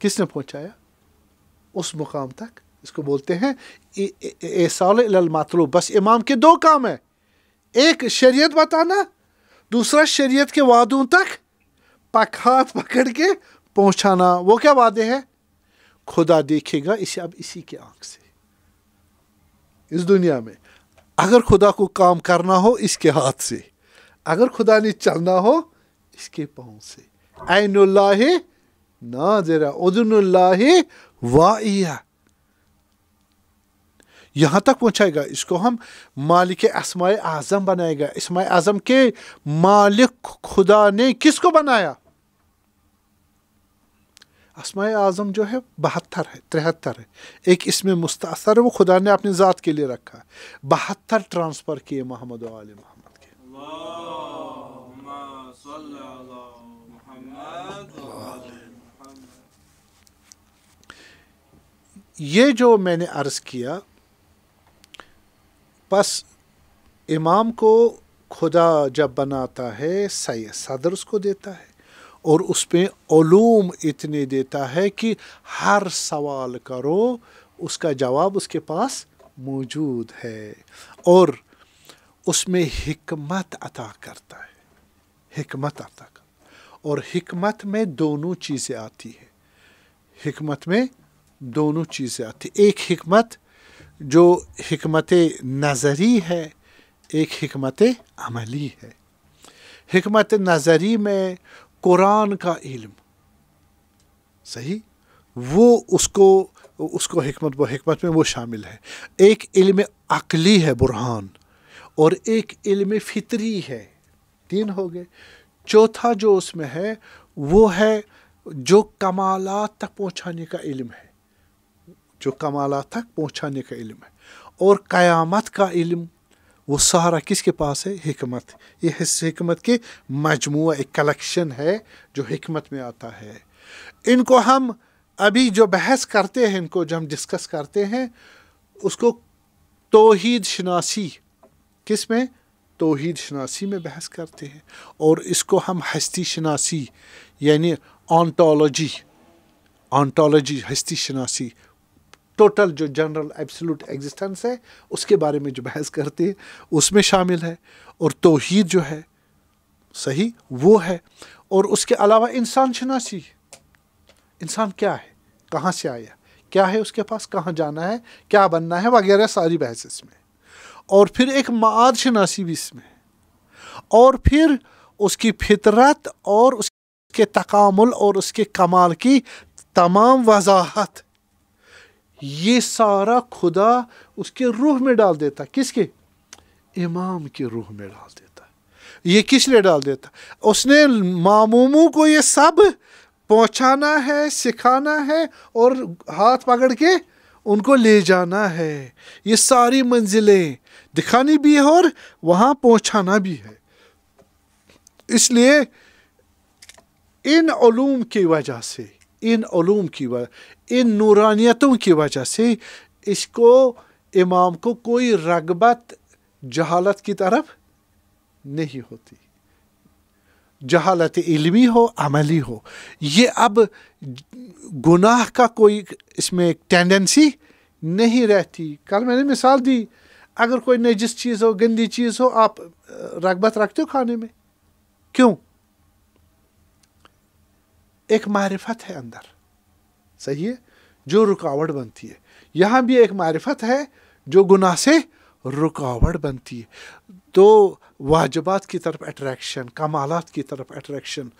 किसने पहुँचाया उस मुकाम तक इसको बोलते हैं एसाल मातलू बस इमाम के दो काम है एक शरीयत बताना दूसरा शरीयत के वादों तक पक हाथ पकड़ के पहुंचाना वो क्या वादे हैं खुदा देखेगा इसे अब इसी के आंख से इस दुनिया में अगर खुदा को काम करना हो इसके हाथ से अगर खुदा ने चलना हो इसके पाँव से ऐन ना जरा उदन वाइया यहाँ तक पहुँचाएगा इसको हम मालिक असमाय आज़म बनाएगा इसमाय आज़म के मालिक खुदा ने किसको बनाया असमाय आज़म जो है बहत्तर है तिहत्तर है एक इसमें मुस्तर है वो खुदा ने अपनी ज़ात के लिए रखा है बहत्तर ट्रांसफ़र किए मोहम्मद वाल मोहम्मद के ये जो मैंने अर्ज़ किया बस इमाम को खुदा जब बनाता है सही सदर उसको देता है और उसमें ओलूम इतने देता है कि हर सवाल करो उसका जवाब उसके पास मौजूद है और उसमें हमत अता करता है हमत अता कर और हमत में दोनों चीज़ें आती है हमत में दोनों चीज़ें आती एक हमत जो हमत नज़री है एक हमत अमली है हमत नज़री में कुरान का इल्म सही वो उसको उसको हमत हमत में वो शामिल है एक इल्म अकली है बुरहान और एक इल्म फितरी है तीन हो गए चौथा जो उसमें है वो है जो कमालत तक पहुँचाने का इल्म है जो कमाला तक पहुँचाने का इल्म है और क़यामत का इल्म वो सहारा किसके पास है हमत ये हमत के मजमू एक कलेक्शन है जो हमत में आता है इनको हम अभी जो बहस करते हैं इनको जो हम डिस्कस करते हैं उसको तोहद शनासी किस में तोहद शनासी में बहस करते हैं और इसको हम हस्ती शनासी यानी ऑनटोलॉजी ऑनटोलॉजी हस्ती शनासी टोटल जो जनरल एब्सलूट एग्जिस्टेंस है उसके बारे में जो बहस करती है उसमें शामिल है और तोहद जो है सही वो है और उसके अलावा इंसान शनासी इंसान क्या है कहाँ से आया क्या है उसके पास कहाँ जाना है क्या बनना है वगैरह सारी बहस इसमें और फिर एक माद शनासी भी इसमें और फिर उसकी फितरत और उसके तकामुल और उसके कमाल की तमाम वजाहत ये सारा खुदा उसके रूह में डाल देता किसके इमाम के रूह में डाल देता ये किस लिए डाल देता उसने मामूमू को ये सब पहुंचाना है सिखाना है और हाथ पकड़ के उनको ले जाना है ये सारी मंजिलें दिखानी भी है और वहाँ पहुँचाना भी है इसलिए इन ओलूम की वजह से इन ओलूम की इन नूरानियतों की वजह से इसको इमाम को कोई रगबत जहालत की तरफ नहीं होती जहालत इलमी हो अमली हो ये अब गुनाह का कोई इसमें टेंडेंसी नहीं रहती कल मैंने मिसाल दी अगर कोई नजिस चीज़ हो गंदी चीज़ हो आप रगबत रखते हो खाने में क्यों एक मारिफत है अंदर सही है जो रुकावट बनती है यहाँ भी एक मारिफत है जो गुनाह से रुकावट बनती है तो वाजबात की तरफ अट्रैक्शन कमालत की तरफ अट्रैक्शन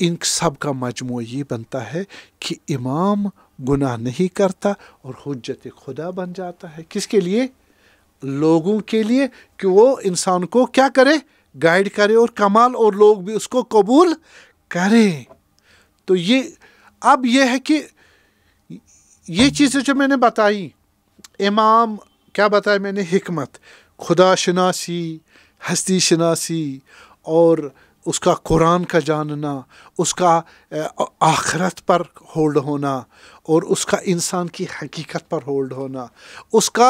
इन सब का मजमू ये बनता है कि इमाम गुनाह नहीं करता और हजत खुदा बन जाता है किसके लिए लोगों के लिए कि वो इंसान को क्या करे गाइड करे और कमाल और लोग भी उसको कबूल करें तो ये अब ये है कि ये चीज़ें जो मैंने बताई इमाम क्या बताया मैंने हमत खुदा शनासी हस्ती शनासी और उसका कुरान का जानना उसका आखरत पर होल्ड होना और उसका इंसान की हकीकत पर होल्ड होना उसका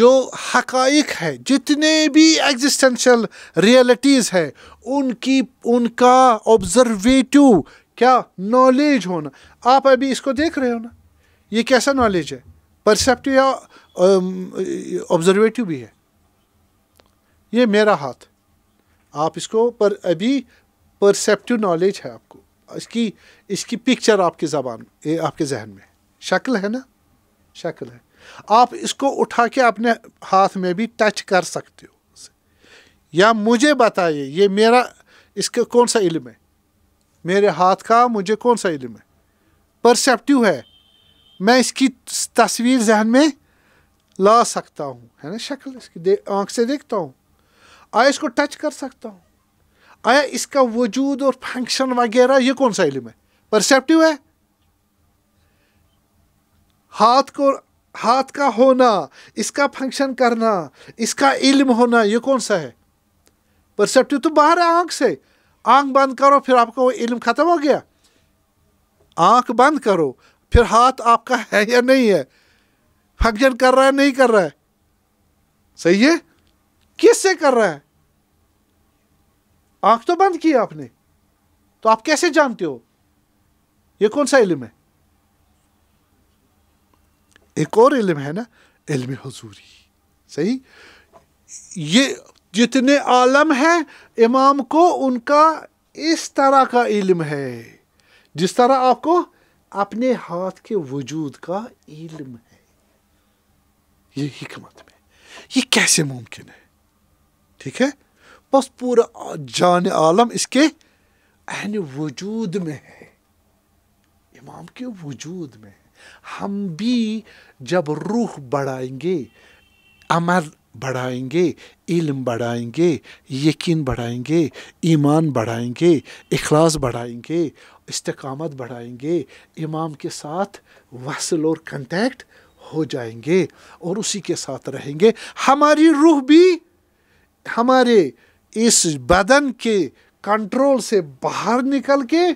जो हकाइक है जितने भी एग्जिस्टेंशल रियलिटीज़ है उनकी उनका ऑब्ज़रवेटिव क्या नॉलेज होना आप अभी इसको देख रहे हो ना ये कैसा नॉलेज है परसेप्टिव या ऑब्जर्वेटिव um, भी है ये मेरा हाथ आप इसको पर अभी परसेप्टिव नॉलेज है आपको इसकी इसकी पिक्चर आपकी जबान आपके जहन में शक्ल है ना शक्ल है आप इसको उठा के अपने हाथ में भी टच कर सकते हो या मुझे बताइए ये मेरा इसका कौन सा इल्म है मेरे हाथ का मुझे कौन सा इलम है परसेप्टिव है मैं इसकी तस्वीर जहन में ला सकता हूँ है ना शक्ल इसकी दे आँख से देखता हूँ आया इसको टच कर सकता हूँ आया इसका वजूद और फंक्शन वगैरह ये कौन सा इलम है परसेप्टिव है हाथ को हाथ का होना इसका फंक्शन करना इसका इल्म होना ये कौन सा है परसेप्टिव तो बाहर है आँख से आंख बंद करो फिर आपका वो इल्म ख़त्म हो गया आंख बंद करो फिर हाथ आपका है या नहीं है फंक्शन कर रहा है नहीं कर रहा है सही है किस से कर रहा है आंख तो बंद की आपने तो आप कैसे जानते हो ये कौन सा इल्म है एक और इल्म है ना इल्म हजूरी सही ये जितने आलम हैं इमाम को उनका इस तरह का इल्म है जिस तरह आपको अपने हाथ के वजूद का इल्म है ये हिकमत में ये कैसे मुमकिन है ठीक है बस पूरा जान आलम इसके अहन वजूद में है इमाम के वजूद में है हम भी जब रूह बढ़ाएंगे अमर बढ़ाएंगे इल्म बढ़ाएंगे यकीन बढ़ाएंगे ईमान बढ़ाएंगे अखलास बढ़ाएंगे इस्तकामत बढ़ाएंगे इमाम के साथ वसल और कंटेक्ट हो जाएंगे और उसी के साथ रहेंगे हमारी रूह भी हमारे इस बदन के कंट्रोल से बाहर निकल के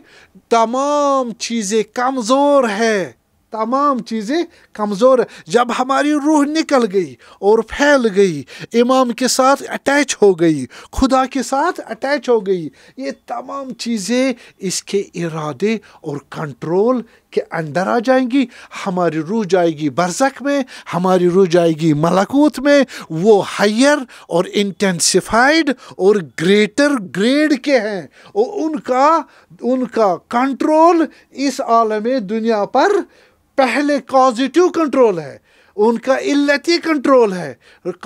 तमाम चीज़ें कमज़ोर है तमाम चीज़ें कमज़ोर जब हमारी रूह निकल गई और फैल गई इमाम के साथ अटैच हो गई खुदा के साथ अटैच हो गई ये तमाम चीज़ें इसके इरादे और कंट्रोल के अंदर आ जाएंगी हमारी रूह जाएगी बरसक में हमारी रूह जाएगी मलकूत में वो हायर और इंटेंसिफाइड और ग्रेटर ग्रेड के हैं और उनका उनका कंट्रोल इस आलम दुनिया पर पहले कॉजिटिव कंट्रोल है उनका इल्लती कंट्रोल है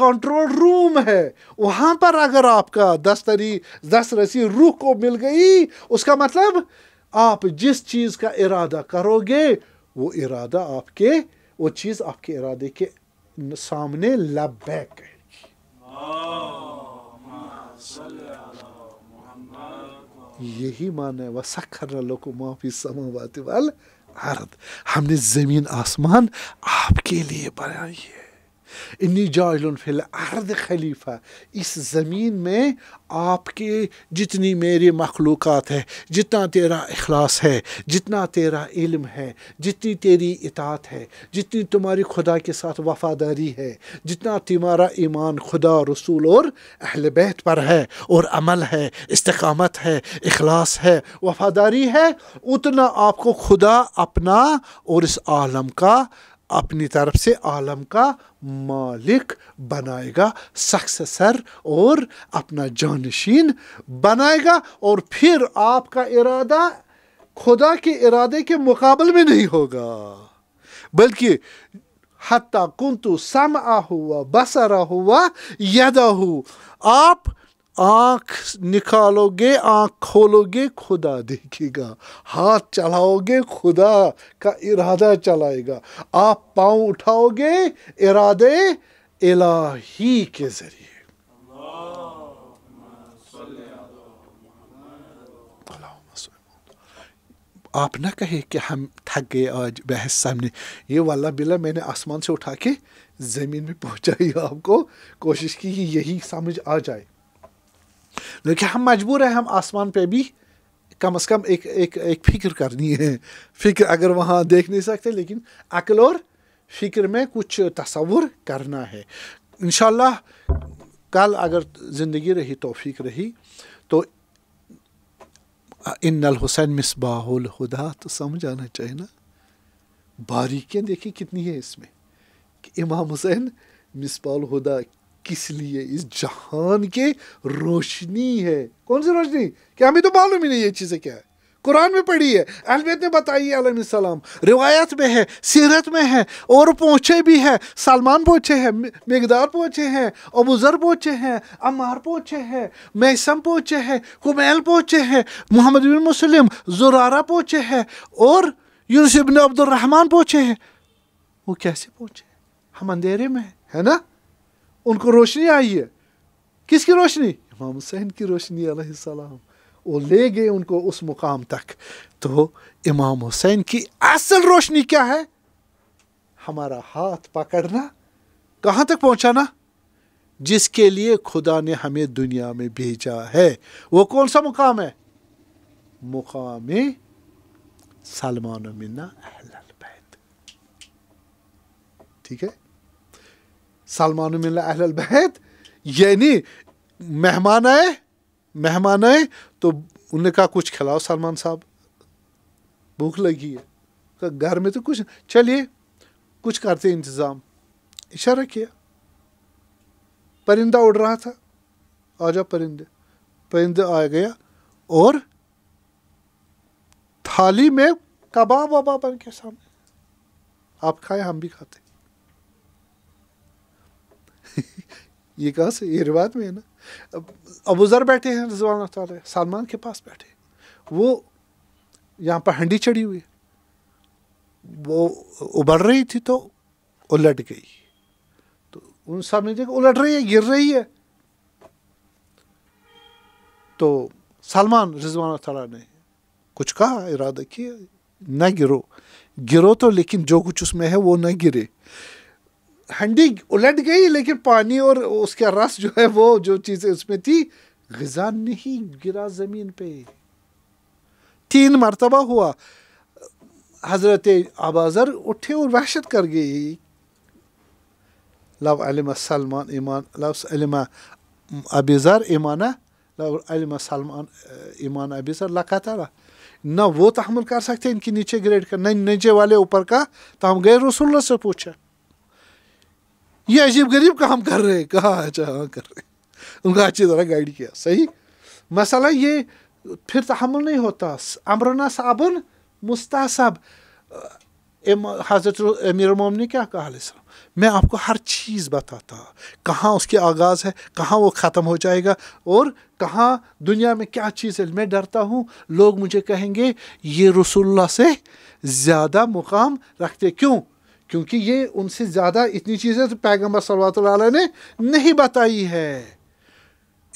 कंट्रोल रूम है वहाँ पर अगर आपका दस्तरी दस रसी रूह को मिल गई उसका मतलब आप जिस चीज़ का इरादा करोगे वो इरादा आपके वो चीज़ आपके इरादे के सामने लबैक है यही माना है वह सखर लोग माफी समावात वाल अर्द हमने ज़मीन आसमान आपके लिए बनाई है इन्नी जायलन फिल अर्द खलीफा इस ज़मीन में आपके जितनी मेरी मखलूक है जितना तेरा अखलास है जितना तेरा इल्म है जितनी तेरी इतात है जितनी तुम्हारी खुदा के साथ वफादारी है जितना तुम्हारा ईमान खुदा रसूल और अहल बैत पर है और अमल है इस्तकामत है अखलास है वफादारी है उतना आपको खुदा अपना और इस आलम का अपनी तरफ से आलम का मालिक बनाएगा सक्सेसर और अपना जानशीन बनाएगा और फिर आपका इरादा खुदा के इरादे के मुकाबले में नहीं होगा बल्कि हत्ता कुंतु समा हुआ बसरा हुआ यदा हु आप आंख निकालोगे आंख खोलोगे खुदा देखेगा हाथ चलाओगे खुदा का इरादा चलाएगा आप पांव उठाओगे इरादे इलाही के जरिए आप ना कहे कि हम थक गए आज बहस सामने ये वाला बिला मैंने आसमान से उठा के ज़मीन में पहुँचाई आपको कोशिश की कि यही समझ आ जाए लेकिन हम मजबूर हैं हम आसमान पे भी कम अज़ कम एक एक एक फ़िक्र करनी है फ़िक्र अगर वहाँ देख नहीं सकते लेकिन अकल और फ़िक्र में कुछ तस्वुर करना है इन कल अगर ज़िंदगी रही तोफ़ी रही तो इन नल हुसैन मिसबाहुल हुदा तो समझ आना चाहिए ना बारीकियाँ देखिए कितनी है इसमें कि इमाम हुसैन मिसबाहुल हुदा किस लिए इस जहान के रोशनी है कौन सी रोशनी क्या हमें तो मालूम ही नहीं ये चीज़ें क्या है कुरान में पढ़ी है अहमियत ने बताई है सलाम रिवायत में है सीरत में है और पहुँचे भी है सलमान पहुँचे हैं मेघदार पहुँचे हैं अबूज़र पहुँचे हैं अमार पहुँचे हैं मैसम पहुँचे हैं कुमैल पहुँचे हैं मोहम्मद बिन मुसलिम जुरारा पहुँचे हैं और यूनुस अब्दुलरहमान पहुँचे हैं वो कैसे पहुँचे हम अंधेरे में हैं है ना उनको रोशनी आई है किसकी रोशनी इमाम हुसैन की रोशनी अलैहिस्सलाम वो ले गए उनको उस मुकाम तक तो इमाम हुसैन की असल रोशनी क्या है हमारा हाथ पकड़ना कहाँ तक पहुँचाना जिसके लिए खुदा ने हमें दुनिया में भेजा है वो कौन सा मुकाम है मुकाम सलमान मिन्ना अहल बैत ठीक है सलमान अहलबैत यानी मेहमान आए मेहमान आए तो उनने कहा कुछ खिलाओ सलमान साहब भूख लगी है घर में तो कुछ चलिए कुछ करते इंतज़ाम इशारा किया परिंदा उड़ रहा था आ जा परिंदे परिंदे आ गया और थाली में कबाब वबाब के सामने आप खाए हम भी खाते ये कहाँ से ये रिवायत में है ना अब अबूज़र बैठे हैं रजवान सलमान के पास बैठे वो यहाँ पर हंडी चढ़ी हुई वो उबड़ रही थी तो उलट गई तो उन सामने देखा उलट रही है गिर रही है तो सलमान रिजवान तला ने कुछ कहा इरादा किया ना गिरो गिरो तो लेकिन जो कुछ उसमें है वो ना गिरे हंडी उलट गई लेकिन पानी और उसका रस जो है वो जो चीज़ें उसमें थी गजा नहीं गिरा ज़मीन पे तीन मरतबा हुआ हज़रत आबाजर उठे और वहशत कर गई लव अलम सलमान ईमान लव अलमा अबीज़र ईमाना लव अलम सलमान ईमान अबिजर लकाता तला ना वो तहमल कर सकते इनके नीचे ग्रेड कर नीचे वाले ऊपर का तो हम गए रसुल्ला से पूछा ये अजीब गरीब काम कर रहे हैं कहाँ अच्छा हाँ कर रहे उनका अच्छी तरह गाइड किया सही मसला ये फिर तहमल तो नहीं होता अमरना साबन साहब हज़रत अमीर ने क्या कहा मैं आपको हर चीज़ बताता कहाँ उसके आगाज़ है कहाँ वो ख़त्म हो जाएगा और कहाँ दुनिया में क्या चीज़ है मैं डरता हूँ लोग मुझे कहेंगे ये रसुल्ला से ज़्यादा मुकाम रखते क्यों क्योंकि ये उनसे ज़्यादा इतनी चीज़ें तो पैगम्बर सल्ला ने नहीं बताई है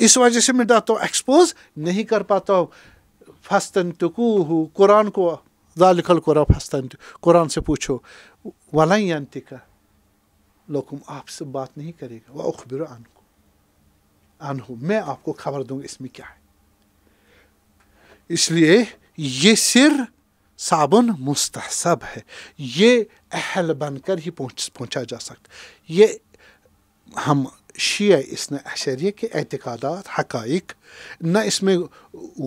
इस वजह से मैं डाता हूँ एक्सपोज नहीं कर पाता हूँ फस्तन टकू कुरान को दालिखल कुर फस्तन कुरान से पूछो वाला अंतिका लोकुम आपसे बात नहीं करेगा वह अखबिर अनको अनहू मैं आपको खबर दूंगा इसमें क्या है इसलिए ये सिर साबुन मुस्तसब है ये अहल बनकर ही पहुँच पहुँचा जा सकता ये हम शिया इसने अशरिया के अतकादात हकाइक न इसमें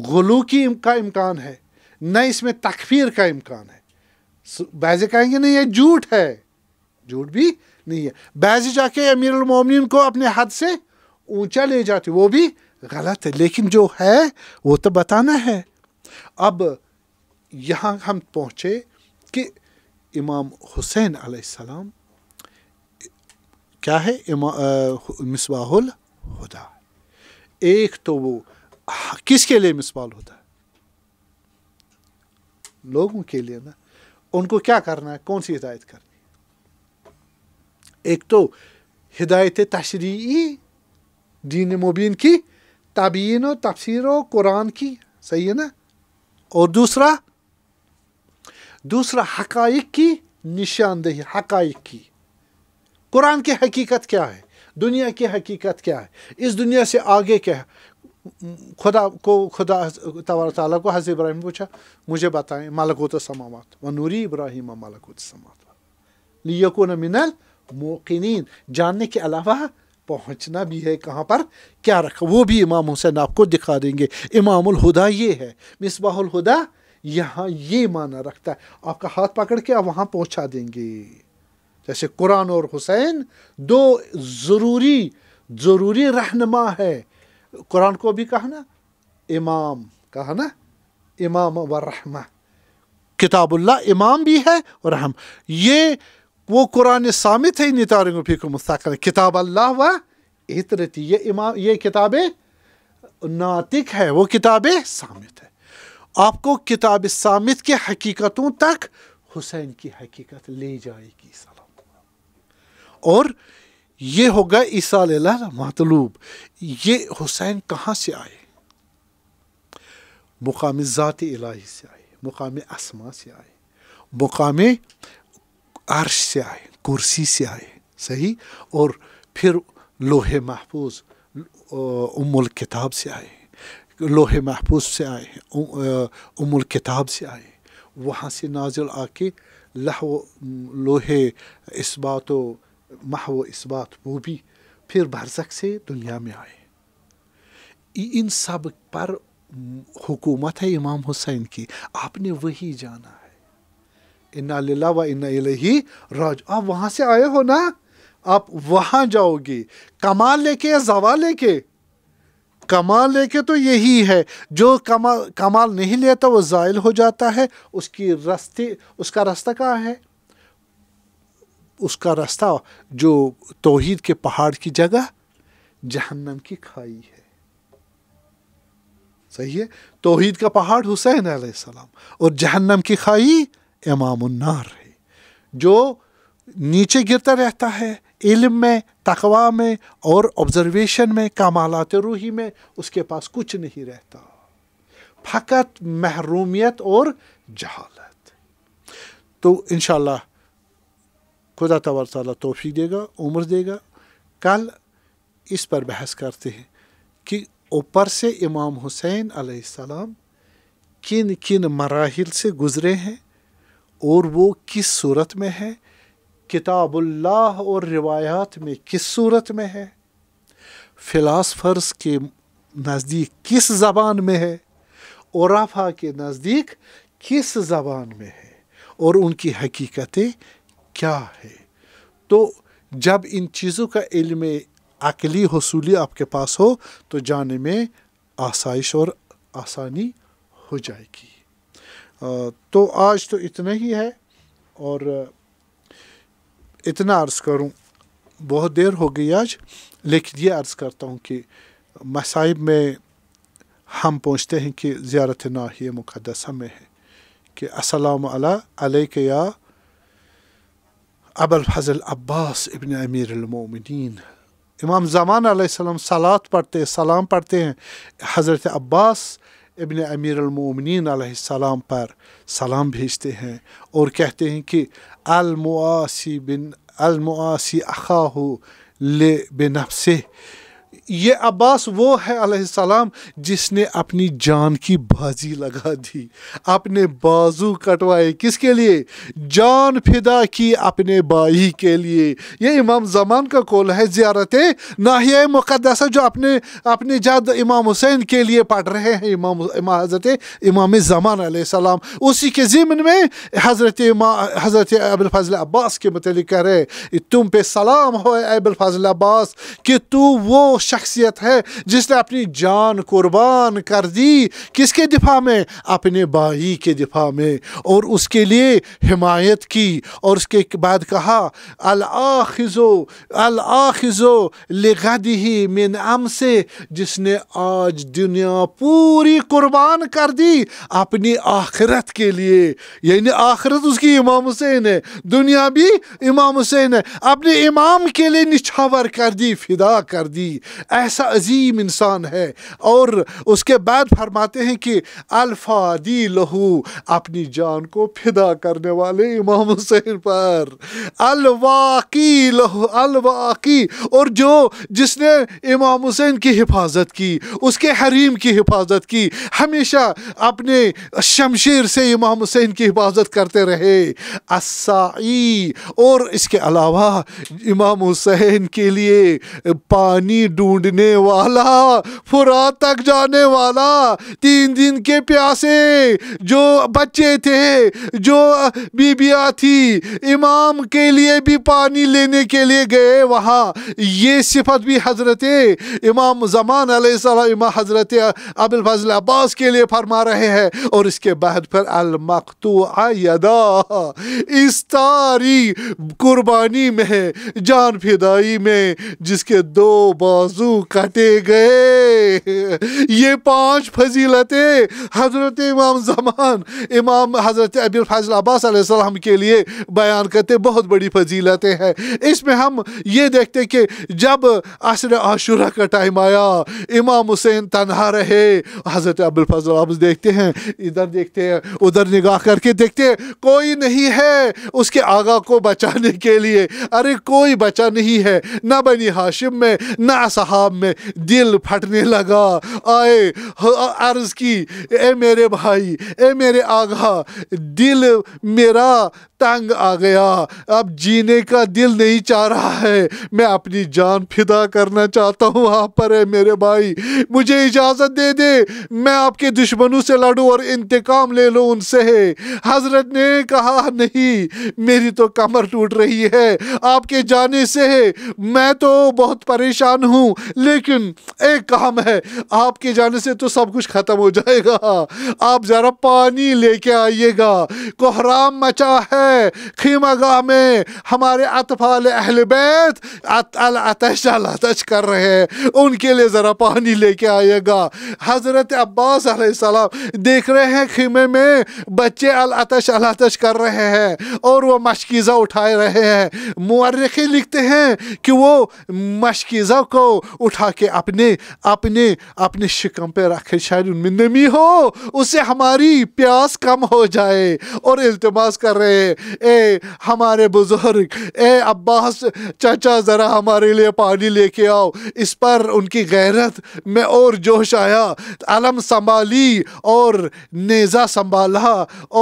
गलू की का इम्कान है न इसमें तकफीर का इम्कान है बैजे कहेंगे नहीं ये झूठ है झूठ भी नहीं है बैजे जाके अमीरमिन को अपने हद से ऊंचा ले जाते वो भी गलत है लेकिन जो है वो तो बताना है अब यहाँ हम पहुँचे कि इमाम हुसैन आसमाम क्या है मिसबाहुल हुदा एक तो वो किसके लिए मिसबाल होता है लोगों के लिए ना उनको क्या करना है कौन सी हिदायत करनी एक तो हिदायत तशरी दीन मुबीन की तबीन और तफसर कुरान की सही है ना और दूसरा दूसरा हकाइक की निशानदेही हकाइक की कुरान की हकीकत क्या है दुनिया की हकीकत क्या है इस दुनिया से आगे क्या है खुदा को खुदा तबार ताली को हज़र इब्राहिम पूछा मुझे बताएं मलकूत समावत व नूरी इब्राहिम मलकूत समावत न मिनल मोकिन जानने के अलावा पहुंचना भी है कहाँ पर क्या रखा वो भी इमाम हुसैन आपको दिखा देंगे इमामुल हुदा ये है मिसबाहुल हुदा यहाँ ये माना रखता है आपका हाथ पकड़ के आप वहाँ पहुँचा देंगे जैसे कुरान और हुसैन दो ज़रूरी ज़रूरी रहनमा है कुरान को भी कहा ना इमाम कहा ना इमाम व रहमा किताबुल्ला इमाम भी है और रहम ये वो कुरान सामित है नितारंगफ़ी को मुस्तक किताब अल्लाह व इतरती ये इमाम ये किताबें नातिक है वो किताबें सामित है आपको किताब सामित के हकीकतों तक हुसैन की हकीकत ले जाएगी सलाम और ये होगा ईसा मतलूब ये हुसैन कहाँ से आए मुकाम ज़ात इलाही से आए मुकाम आसमा से आए मुकाम अर्श से आए कुर्सी से आए सही और फिर लोहे महफूज उमुल किताब से आए लोहे महफूज से आए हैं उमुल किताब से आए हैं वहाँ से नाजिल आके लह लोहे व महव बात वो भी फिर भरसक से दुनिया में आए इन सब पर हुकूमत है इमाम हुसैन की आपने वही जाना है इन्ना व इन्ना इलही राज आप वहाँ से आए हो ना आप वहाँ जाओगे कमाल लेके या जवा लेके कमाल लेके तो यही है जो कमा कमाल नहीं लेता वो ज़ायल हो जाता है उसकी रास्ते उसका रास्ता कहाँ है उसका रास्ता जो तोहद के पहाड़ की जगह जहन्नम की खाई है सही है तोहद का पहाड़ हुसैन सलाम और जहन्नम की खाई इमाम है जो नीचे गिरता रहता है इल्म में तकवा में और ऑब्ज़रवेशन में कमालत रूही में उसके पास कुछ नहीं रहता फ़कत महरूमियत और जहालत तो इन खुदा तबार ताली तोफ़ी देगा उम्र देगा कल इस पर बहस करते हैं कि ऊपर से इमाम हुसैन आसमाम किन किन मराहल से गुज़रे हैं और वो किस सूरत में है किताबुल्लाह और रिवायात में किस सूरत में है फ़िलासफ़र्स के नज़दीक किस ज़बान में है औरफा के नज़दीक किस ज़बान में है और उनकी हकीकतें क्या है तो जब इन चीज़ों का इल्म अकली हसूली आपके पास हो तो जाने में आसाइश और आसानी हो जाएगी तो आज तो इतना ही है और इतना अर्ज़ करूँ बहुत देर हो गई आज लेकिन ये अर्ज़ करता हूँ कि मसाइब में हम पहुँचते हैं कि ज़्यारत ही मुकदसा में है कि असलम अलैक या अबल फजल अब्बास इबन अमीर अमीरमिन इमाम जमान सलात पढ़ते सलाम पढ़ते हैं हज़रत अब्बास इबन अमीर अलमोमिन सलाम पर सलाम भेजते हैं और कहते हैं कि अलमुआसी बिन अलमुआसी अखा हो ले बेनफ ये अब्बास वो है अलैहिस्सलाम जिसने अपनी जान की बाजी लगा दी अपने बाजू कटवाए किसके लिए जान फिदा की अपने बाई के लिए ये इमाम जमान का कौल है ज़्यारत नाहिया मुकदसा जो अपने अपने जद इमाम हुसैन के लिए पढ़ रहे हैं इमाम इमा हज़रत इमाम जमान अलैहिस्सलाम उसी के ज़िमन में हज़रत हज़रत अबुलफजल अब्बास के मतलब कह रहे तुम पे सलाम हो अबुलफजल अब्बास कि तू वो शख्सियत है जिसने अपनी जान कुर्बान कर दी किसके दिफा में अपने भाई के दिफा में और उसके लिए हिमायत की और उसके बाद कहा अलाखो अलाखो लगदी ही मिन अम से जिसने आज दुनिया पूरी कुर्बान कर दी अपनी आखिरत के लिए यानी आखिरत उसकी इमाम हुसैन है दुनिया भी इमाम हुसैन है अपने इमाम के लिए निछावर कर दी फिदा कर दी ऐसा अजीम इंसान है और उसके बाद फरमाते हैं कि अलफादी लहू अपनी जान को फिदा करने वाले इमाम हुसैन पर अलवाकी लहू अलवाकी और जो जिसने इमाम हुसैन की हिफाजत की उसके हरीम की हिफाजत की हमेशा अपने शमशीर से इमाम हुसैन की हिफाजत करते रहे असाई और इसके अलावा इमाम हुसैन के लिए पानी ढूंढने वाला फुरात तक जाने वाला तीन दिन के प्यासे जो बच्चे थे जो बीबिया थी इमाम के लिए भी पानी लेने के लिए गए वहाँ ये सिफत भी हज़रत इमाम जमान आसम हज़रत अबुल फजल अब्बास के लिए फरमा रहे हैं और इसके बाद फिर अलमकतू यदा इस तारी कुर्बानी में जान फिदाई में जिसके दो बार आंसू कटे गए ये पांच फजीलतें हजरत इमाम जमान इमाम हजरत अबिल फजल अब्बास के लिए बयान करते बहुत बड़ी फजीलतें हैं इसमें हम ये देखते कि जब असर आशुरा का टाइम आया इमाम हुसैन तनहा रहे हजरत अबुल फजल अब्बास देखते हैं इधर देखते हैं उधर निगाह करके देखते हैं कोई नहीं है उसके आगा को बचाने के लिए अरे कोई बचा नहीं है ना बनी हाशिम में ना साहब में दिल फटने लगा आए अर्ज की ए मेरे भाई ए मेरे आगा दिल मेरा तंग आ गया अब जीने का दिल नहीं चाह रहा है मैं अपनी जान फिदा करना चाहता हूँ आप पर है मेरे भाई मुझे इजाज़त दे दे मैं आपके दुश्मनों से लड़ूँ और इंतकाम ले लूँ उनसे हज़रत ने कहा नहीं मेरी तो कमर टूट रही है आपके जाने से मैं तो बहुत परेशान हूँ हूँ लेकिन एक काम है आपके जाने से तो सब कुछ ख़त्म हो जाएगा आप ज़रा पानी लेके आइएगा कोहराम मचा है गाह में हमारे अतफाल अहल अतश अतश कर रहे हैं उनके लिए ज़रा पानी लेके आइएगा हज़रत अब्बास सलाम देख रहे हैं खीमे में बच्चे अलतश अलतश कर रहे हैं और वो मशकीज़ा उठाए रहे हैं मर्रखी लिखते हैं कि वो मशकीज़ा को उठा के अपने अपने अपने शिकम पे रखे शायद उनमें नमी हो उससे हमारी प्यास कम हो जाए और इल्तमास कर रहे ए हमारे बुज़ुर्ग ए अब्बास चाचा ज़रा हमारे लिए पानी लेके आओ इस पर उनकी गैरत में और जोश आया आलम संभाली और नेज़ा संभाला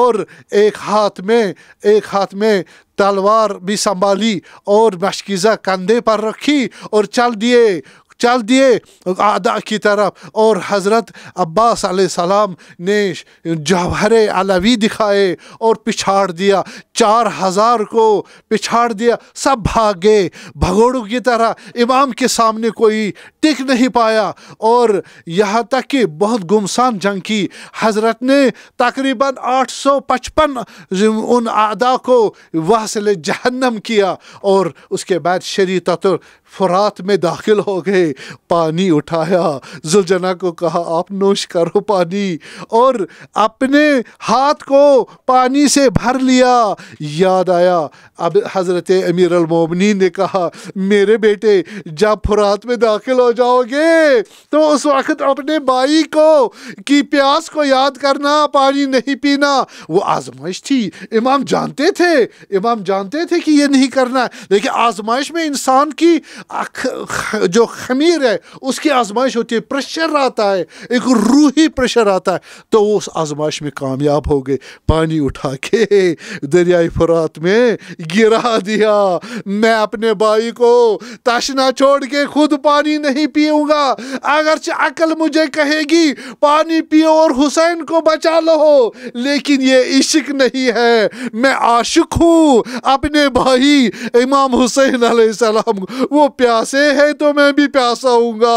और एक हाथ में एक हाथ में तलवार भी संभाली और मशकीज़ा कंधे पर रखी और चल दिए चल दिए आदा की तरफ और हज़रत अब्बास सलाम ने जवहर अलवी दिखाए और पिछाड़ दिया चार हज़ार को पिछाड़ दिया सब भागे भगोड़ों की तरह इमाम के सामने कोई टिक नहीं पाया और यहाँ तक कि बहुत गुमसान जंग की हज़रत ने तकरीबन 855 उन आदा को ले जहन्नम किया और उसके बाद शरीत फरात में दाखिल हो गए पानी उठाया जुलजना को कहा आप नोश करो पानी और अपने हाथ को पानी से भर लिया याद आया अब हज़रत अमीर अलमोमनी ने कहा मेरे बेटे जब फरात में दाखिल हो जाओगे तो उस वक़्त अपने बाई को की प्यास को याद करना पानी नहीं पीना वो आजमाइश थी इमाम जानते थे इमाम जानते थे कि ये नहीं करना है लेकिन आजमाइश में इंसान की जो खमीर है उसकी आजमाइश होती है प्रेशर आता है एक रूही प्रेशर आता है तो वो उस आजमाइश में कामयाब हो गए पानी उठा के दरियाई फरात में गिरा दिया मैं अपने भाई को तशना छोड़ के खुद पानी नहीं पीऊंगा अगर अकल मुझे कहेगी पानी पियो और हुसैन को बचा लो लेकिन ये इश्क नहीं है मैं आशिक हूँ अपने भाई इमाम हुसैन सलाम वो प्यासे हैं तो मैं भी प्यासा हूँगा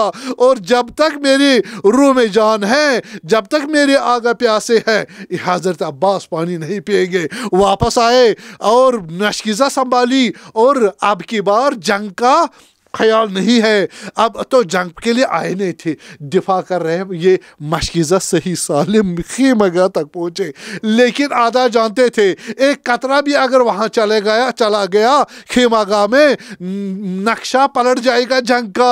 और जब तक मेरी रूह में जान है जब तक मेरे आगा प्यासे हैं हज़रत अब्बास पानी नहीं पिएंगे वापस आए और नशकीज़ा संभाली और अब की बार जंग का ख्याल नहीं है अब तो जंग के लिए आए नहीं थे दिफा कर रहे हैं ये मशकीज़ा सही सालिम खीमगा तक पहुँचे लेकिन आधा जानते थे एक कतरा भी अगर वहाँ चले गया चला गया खेमागा में नक्शा पलट जाएगा जंग का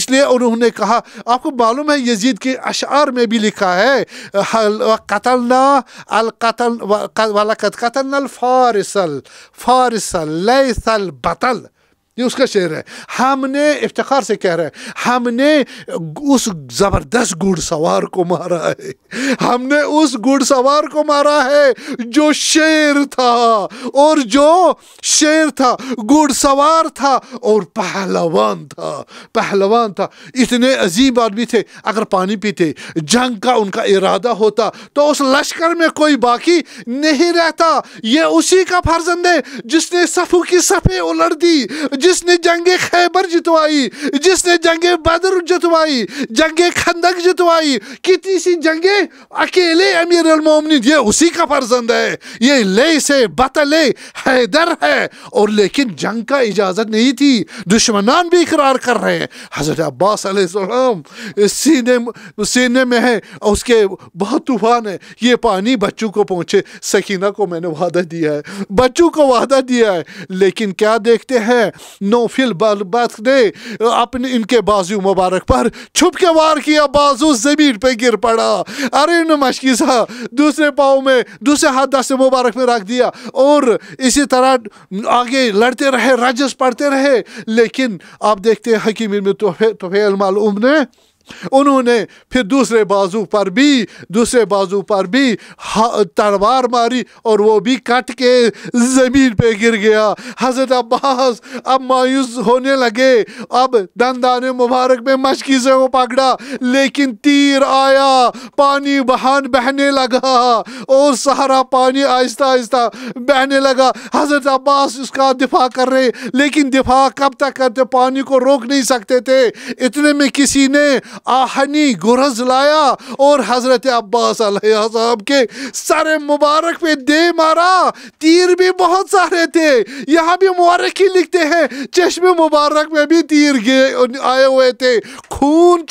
इसलिए उन्होंने कहा आपको मालूम है यजीद के अशार में भी लिखा है कतलना वाला फारसल फारसल बतल ये उसका शेर है हमने इफ्तार से कह रहे हैं हमने उस ज़बरदस्त घुड़सवार को मारा है हमने उस घुड़सवार को मारा है जो शेर था और जो शेर था घुड़सवार था और पहलवान था पहलवान था इतने अजीब आदमी थे अगर पानी पीते जंग का उनका इरादा होता तो उस लश्कर में कोई बाकी नहीं रहता ये उसी का फर्जंद है जिसने सफू की सफे उलट दी जिसने जंग खैबर जितवाई जिसने जंग बदर जितवाई जंग खंदक जितवाई कितनी सी जंगे अकेले अमीर अलमोमिन ये उसी का फर्जंद है ये ले से बतले हैदर है और लेकिन जंग का इजाज़त नहीं थी दुश्मनान भी इकरार कर रहे हैं हज़रत अब्बास आसमाम सीने सीने में है उसके बहुत तूफान है ये पानी बच्चों को पहुंचे सकीना को मैंने वादा दिया है बच्चों को वादा दिया है लेकिन क्या देखते हैं नोफिल बर्बत ने अपने इनके बाजू मुबारक पर छुप के वार किया बाजू जमीन पर गिर पड़ा अरे न मशकी सा दूसरे पाँव में दूसरे हाथ दस मुबारक में रख दिया और इसी तरह आगे लड़ते रहे रजस पढ़ते रहे लेकिन आप देखते हैं हकीम में तोहफे तोफे अलमालूम ने उन्होंने फिर दूसरे बाजू पर भी दूसरे बाजू पर भी तलवार मारी और वो भी कट के ज़मीन पे गिर गया हज़रत अब्बास अब मायूस होने लगे अब ने मुबारक में मशकी से वो पकड़ा लेकिन तीर आया पानी बहान बहने लगा और सारा पानी आहिस्ता आहिस्ता बहने लगा हज़रत अब्बास उसका दिफा कर रहे लेकिन दिफा कब तक करते पानी को रोक नहीं सकते थे इतने में किसी ने आहनी गुरज लाया और हज़रत अब्बास साहब के सारे मुबारक पे दे मारा तीर भी बहुत सारे थे यहाँ भी ही लिखते हैं चश्मे मुबारक में भी तीर गए आए हुए थे खून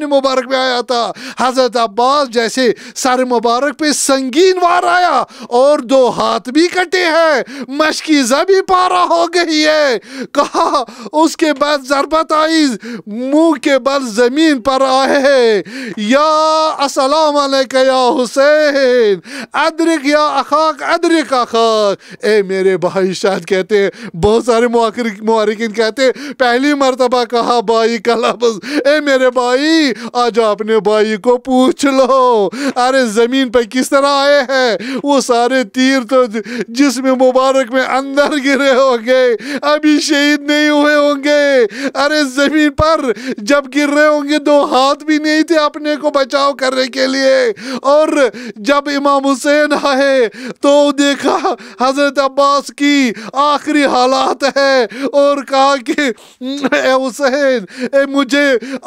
ने मुबारक में आया था हज़रत अब्बास जैसे सारे मुबारक पे संगीन वार आया और दो हाथ भी कटे हैं मशकीज़ा भी पारा हो गई है कहा उसके बाद जरबत आई मुंह के बल ज़मीन पर पर आए या असलाम या हुसैन अदरिक या अखाक अदरिक अखाक ए मेरे भाई शायद कहते हैं बहुत सारे मारिकिन कहते हैं पहली मरतबा कहा भाई का लफ्ज ए मेरे भाई आज आपने भाई को पूछ लो अरे ज़मीन पर किस तरह आए हैं वो सारे तीर तो जिसमें मुबारक में अंदर गिरे होंगे अभी शहीद नहीं हुए होंगे अरे ज़मीन पर जब गिर रहे होंगे दो हाथ भी नहीं थे अपने को बचाव करने के लिए और जब इमाम हुसैन आए तो देखा हजरत अब्बास की आखिरी हालात है और कहा कि हुसैन ए मुझे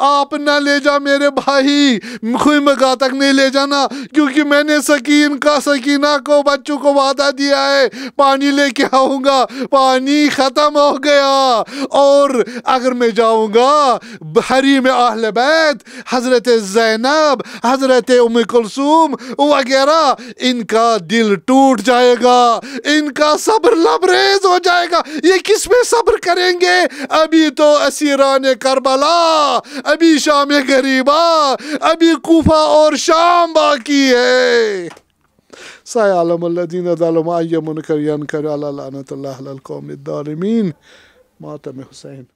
आप ना ले जा मेरे भाई कोई तक नहीं ले जाना क्योंकि मैंने सकीन का सकीना को बच्चों को वादा दिया है पानी लेके आऊँगा पानी ख़त्म हो गया और अगर मैं जाऊँगा हरी में आहल बै जैद हज़रत ज़ैनब हज़रत उम कुलसूम वगैरह इनका दिल टूट जाएगा इनका सब्र लबरेज हो जाएगा ये किस में सब्र करेंगे अभी तो असीरान करबला अभी शाम गरीबा अभी कोफा और शाम बाकी है सायालमदीन कर मातम हुसैन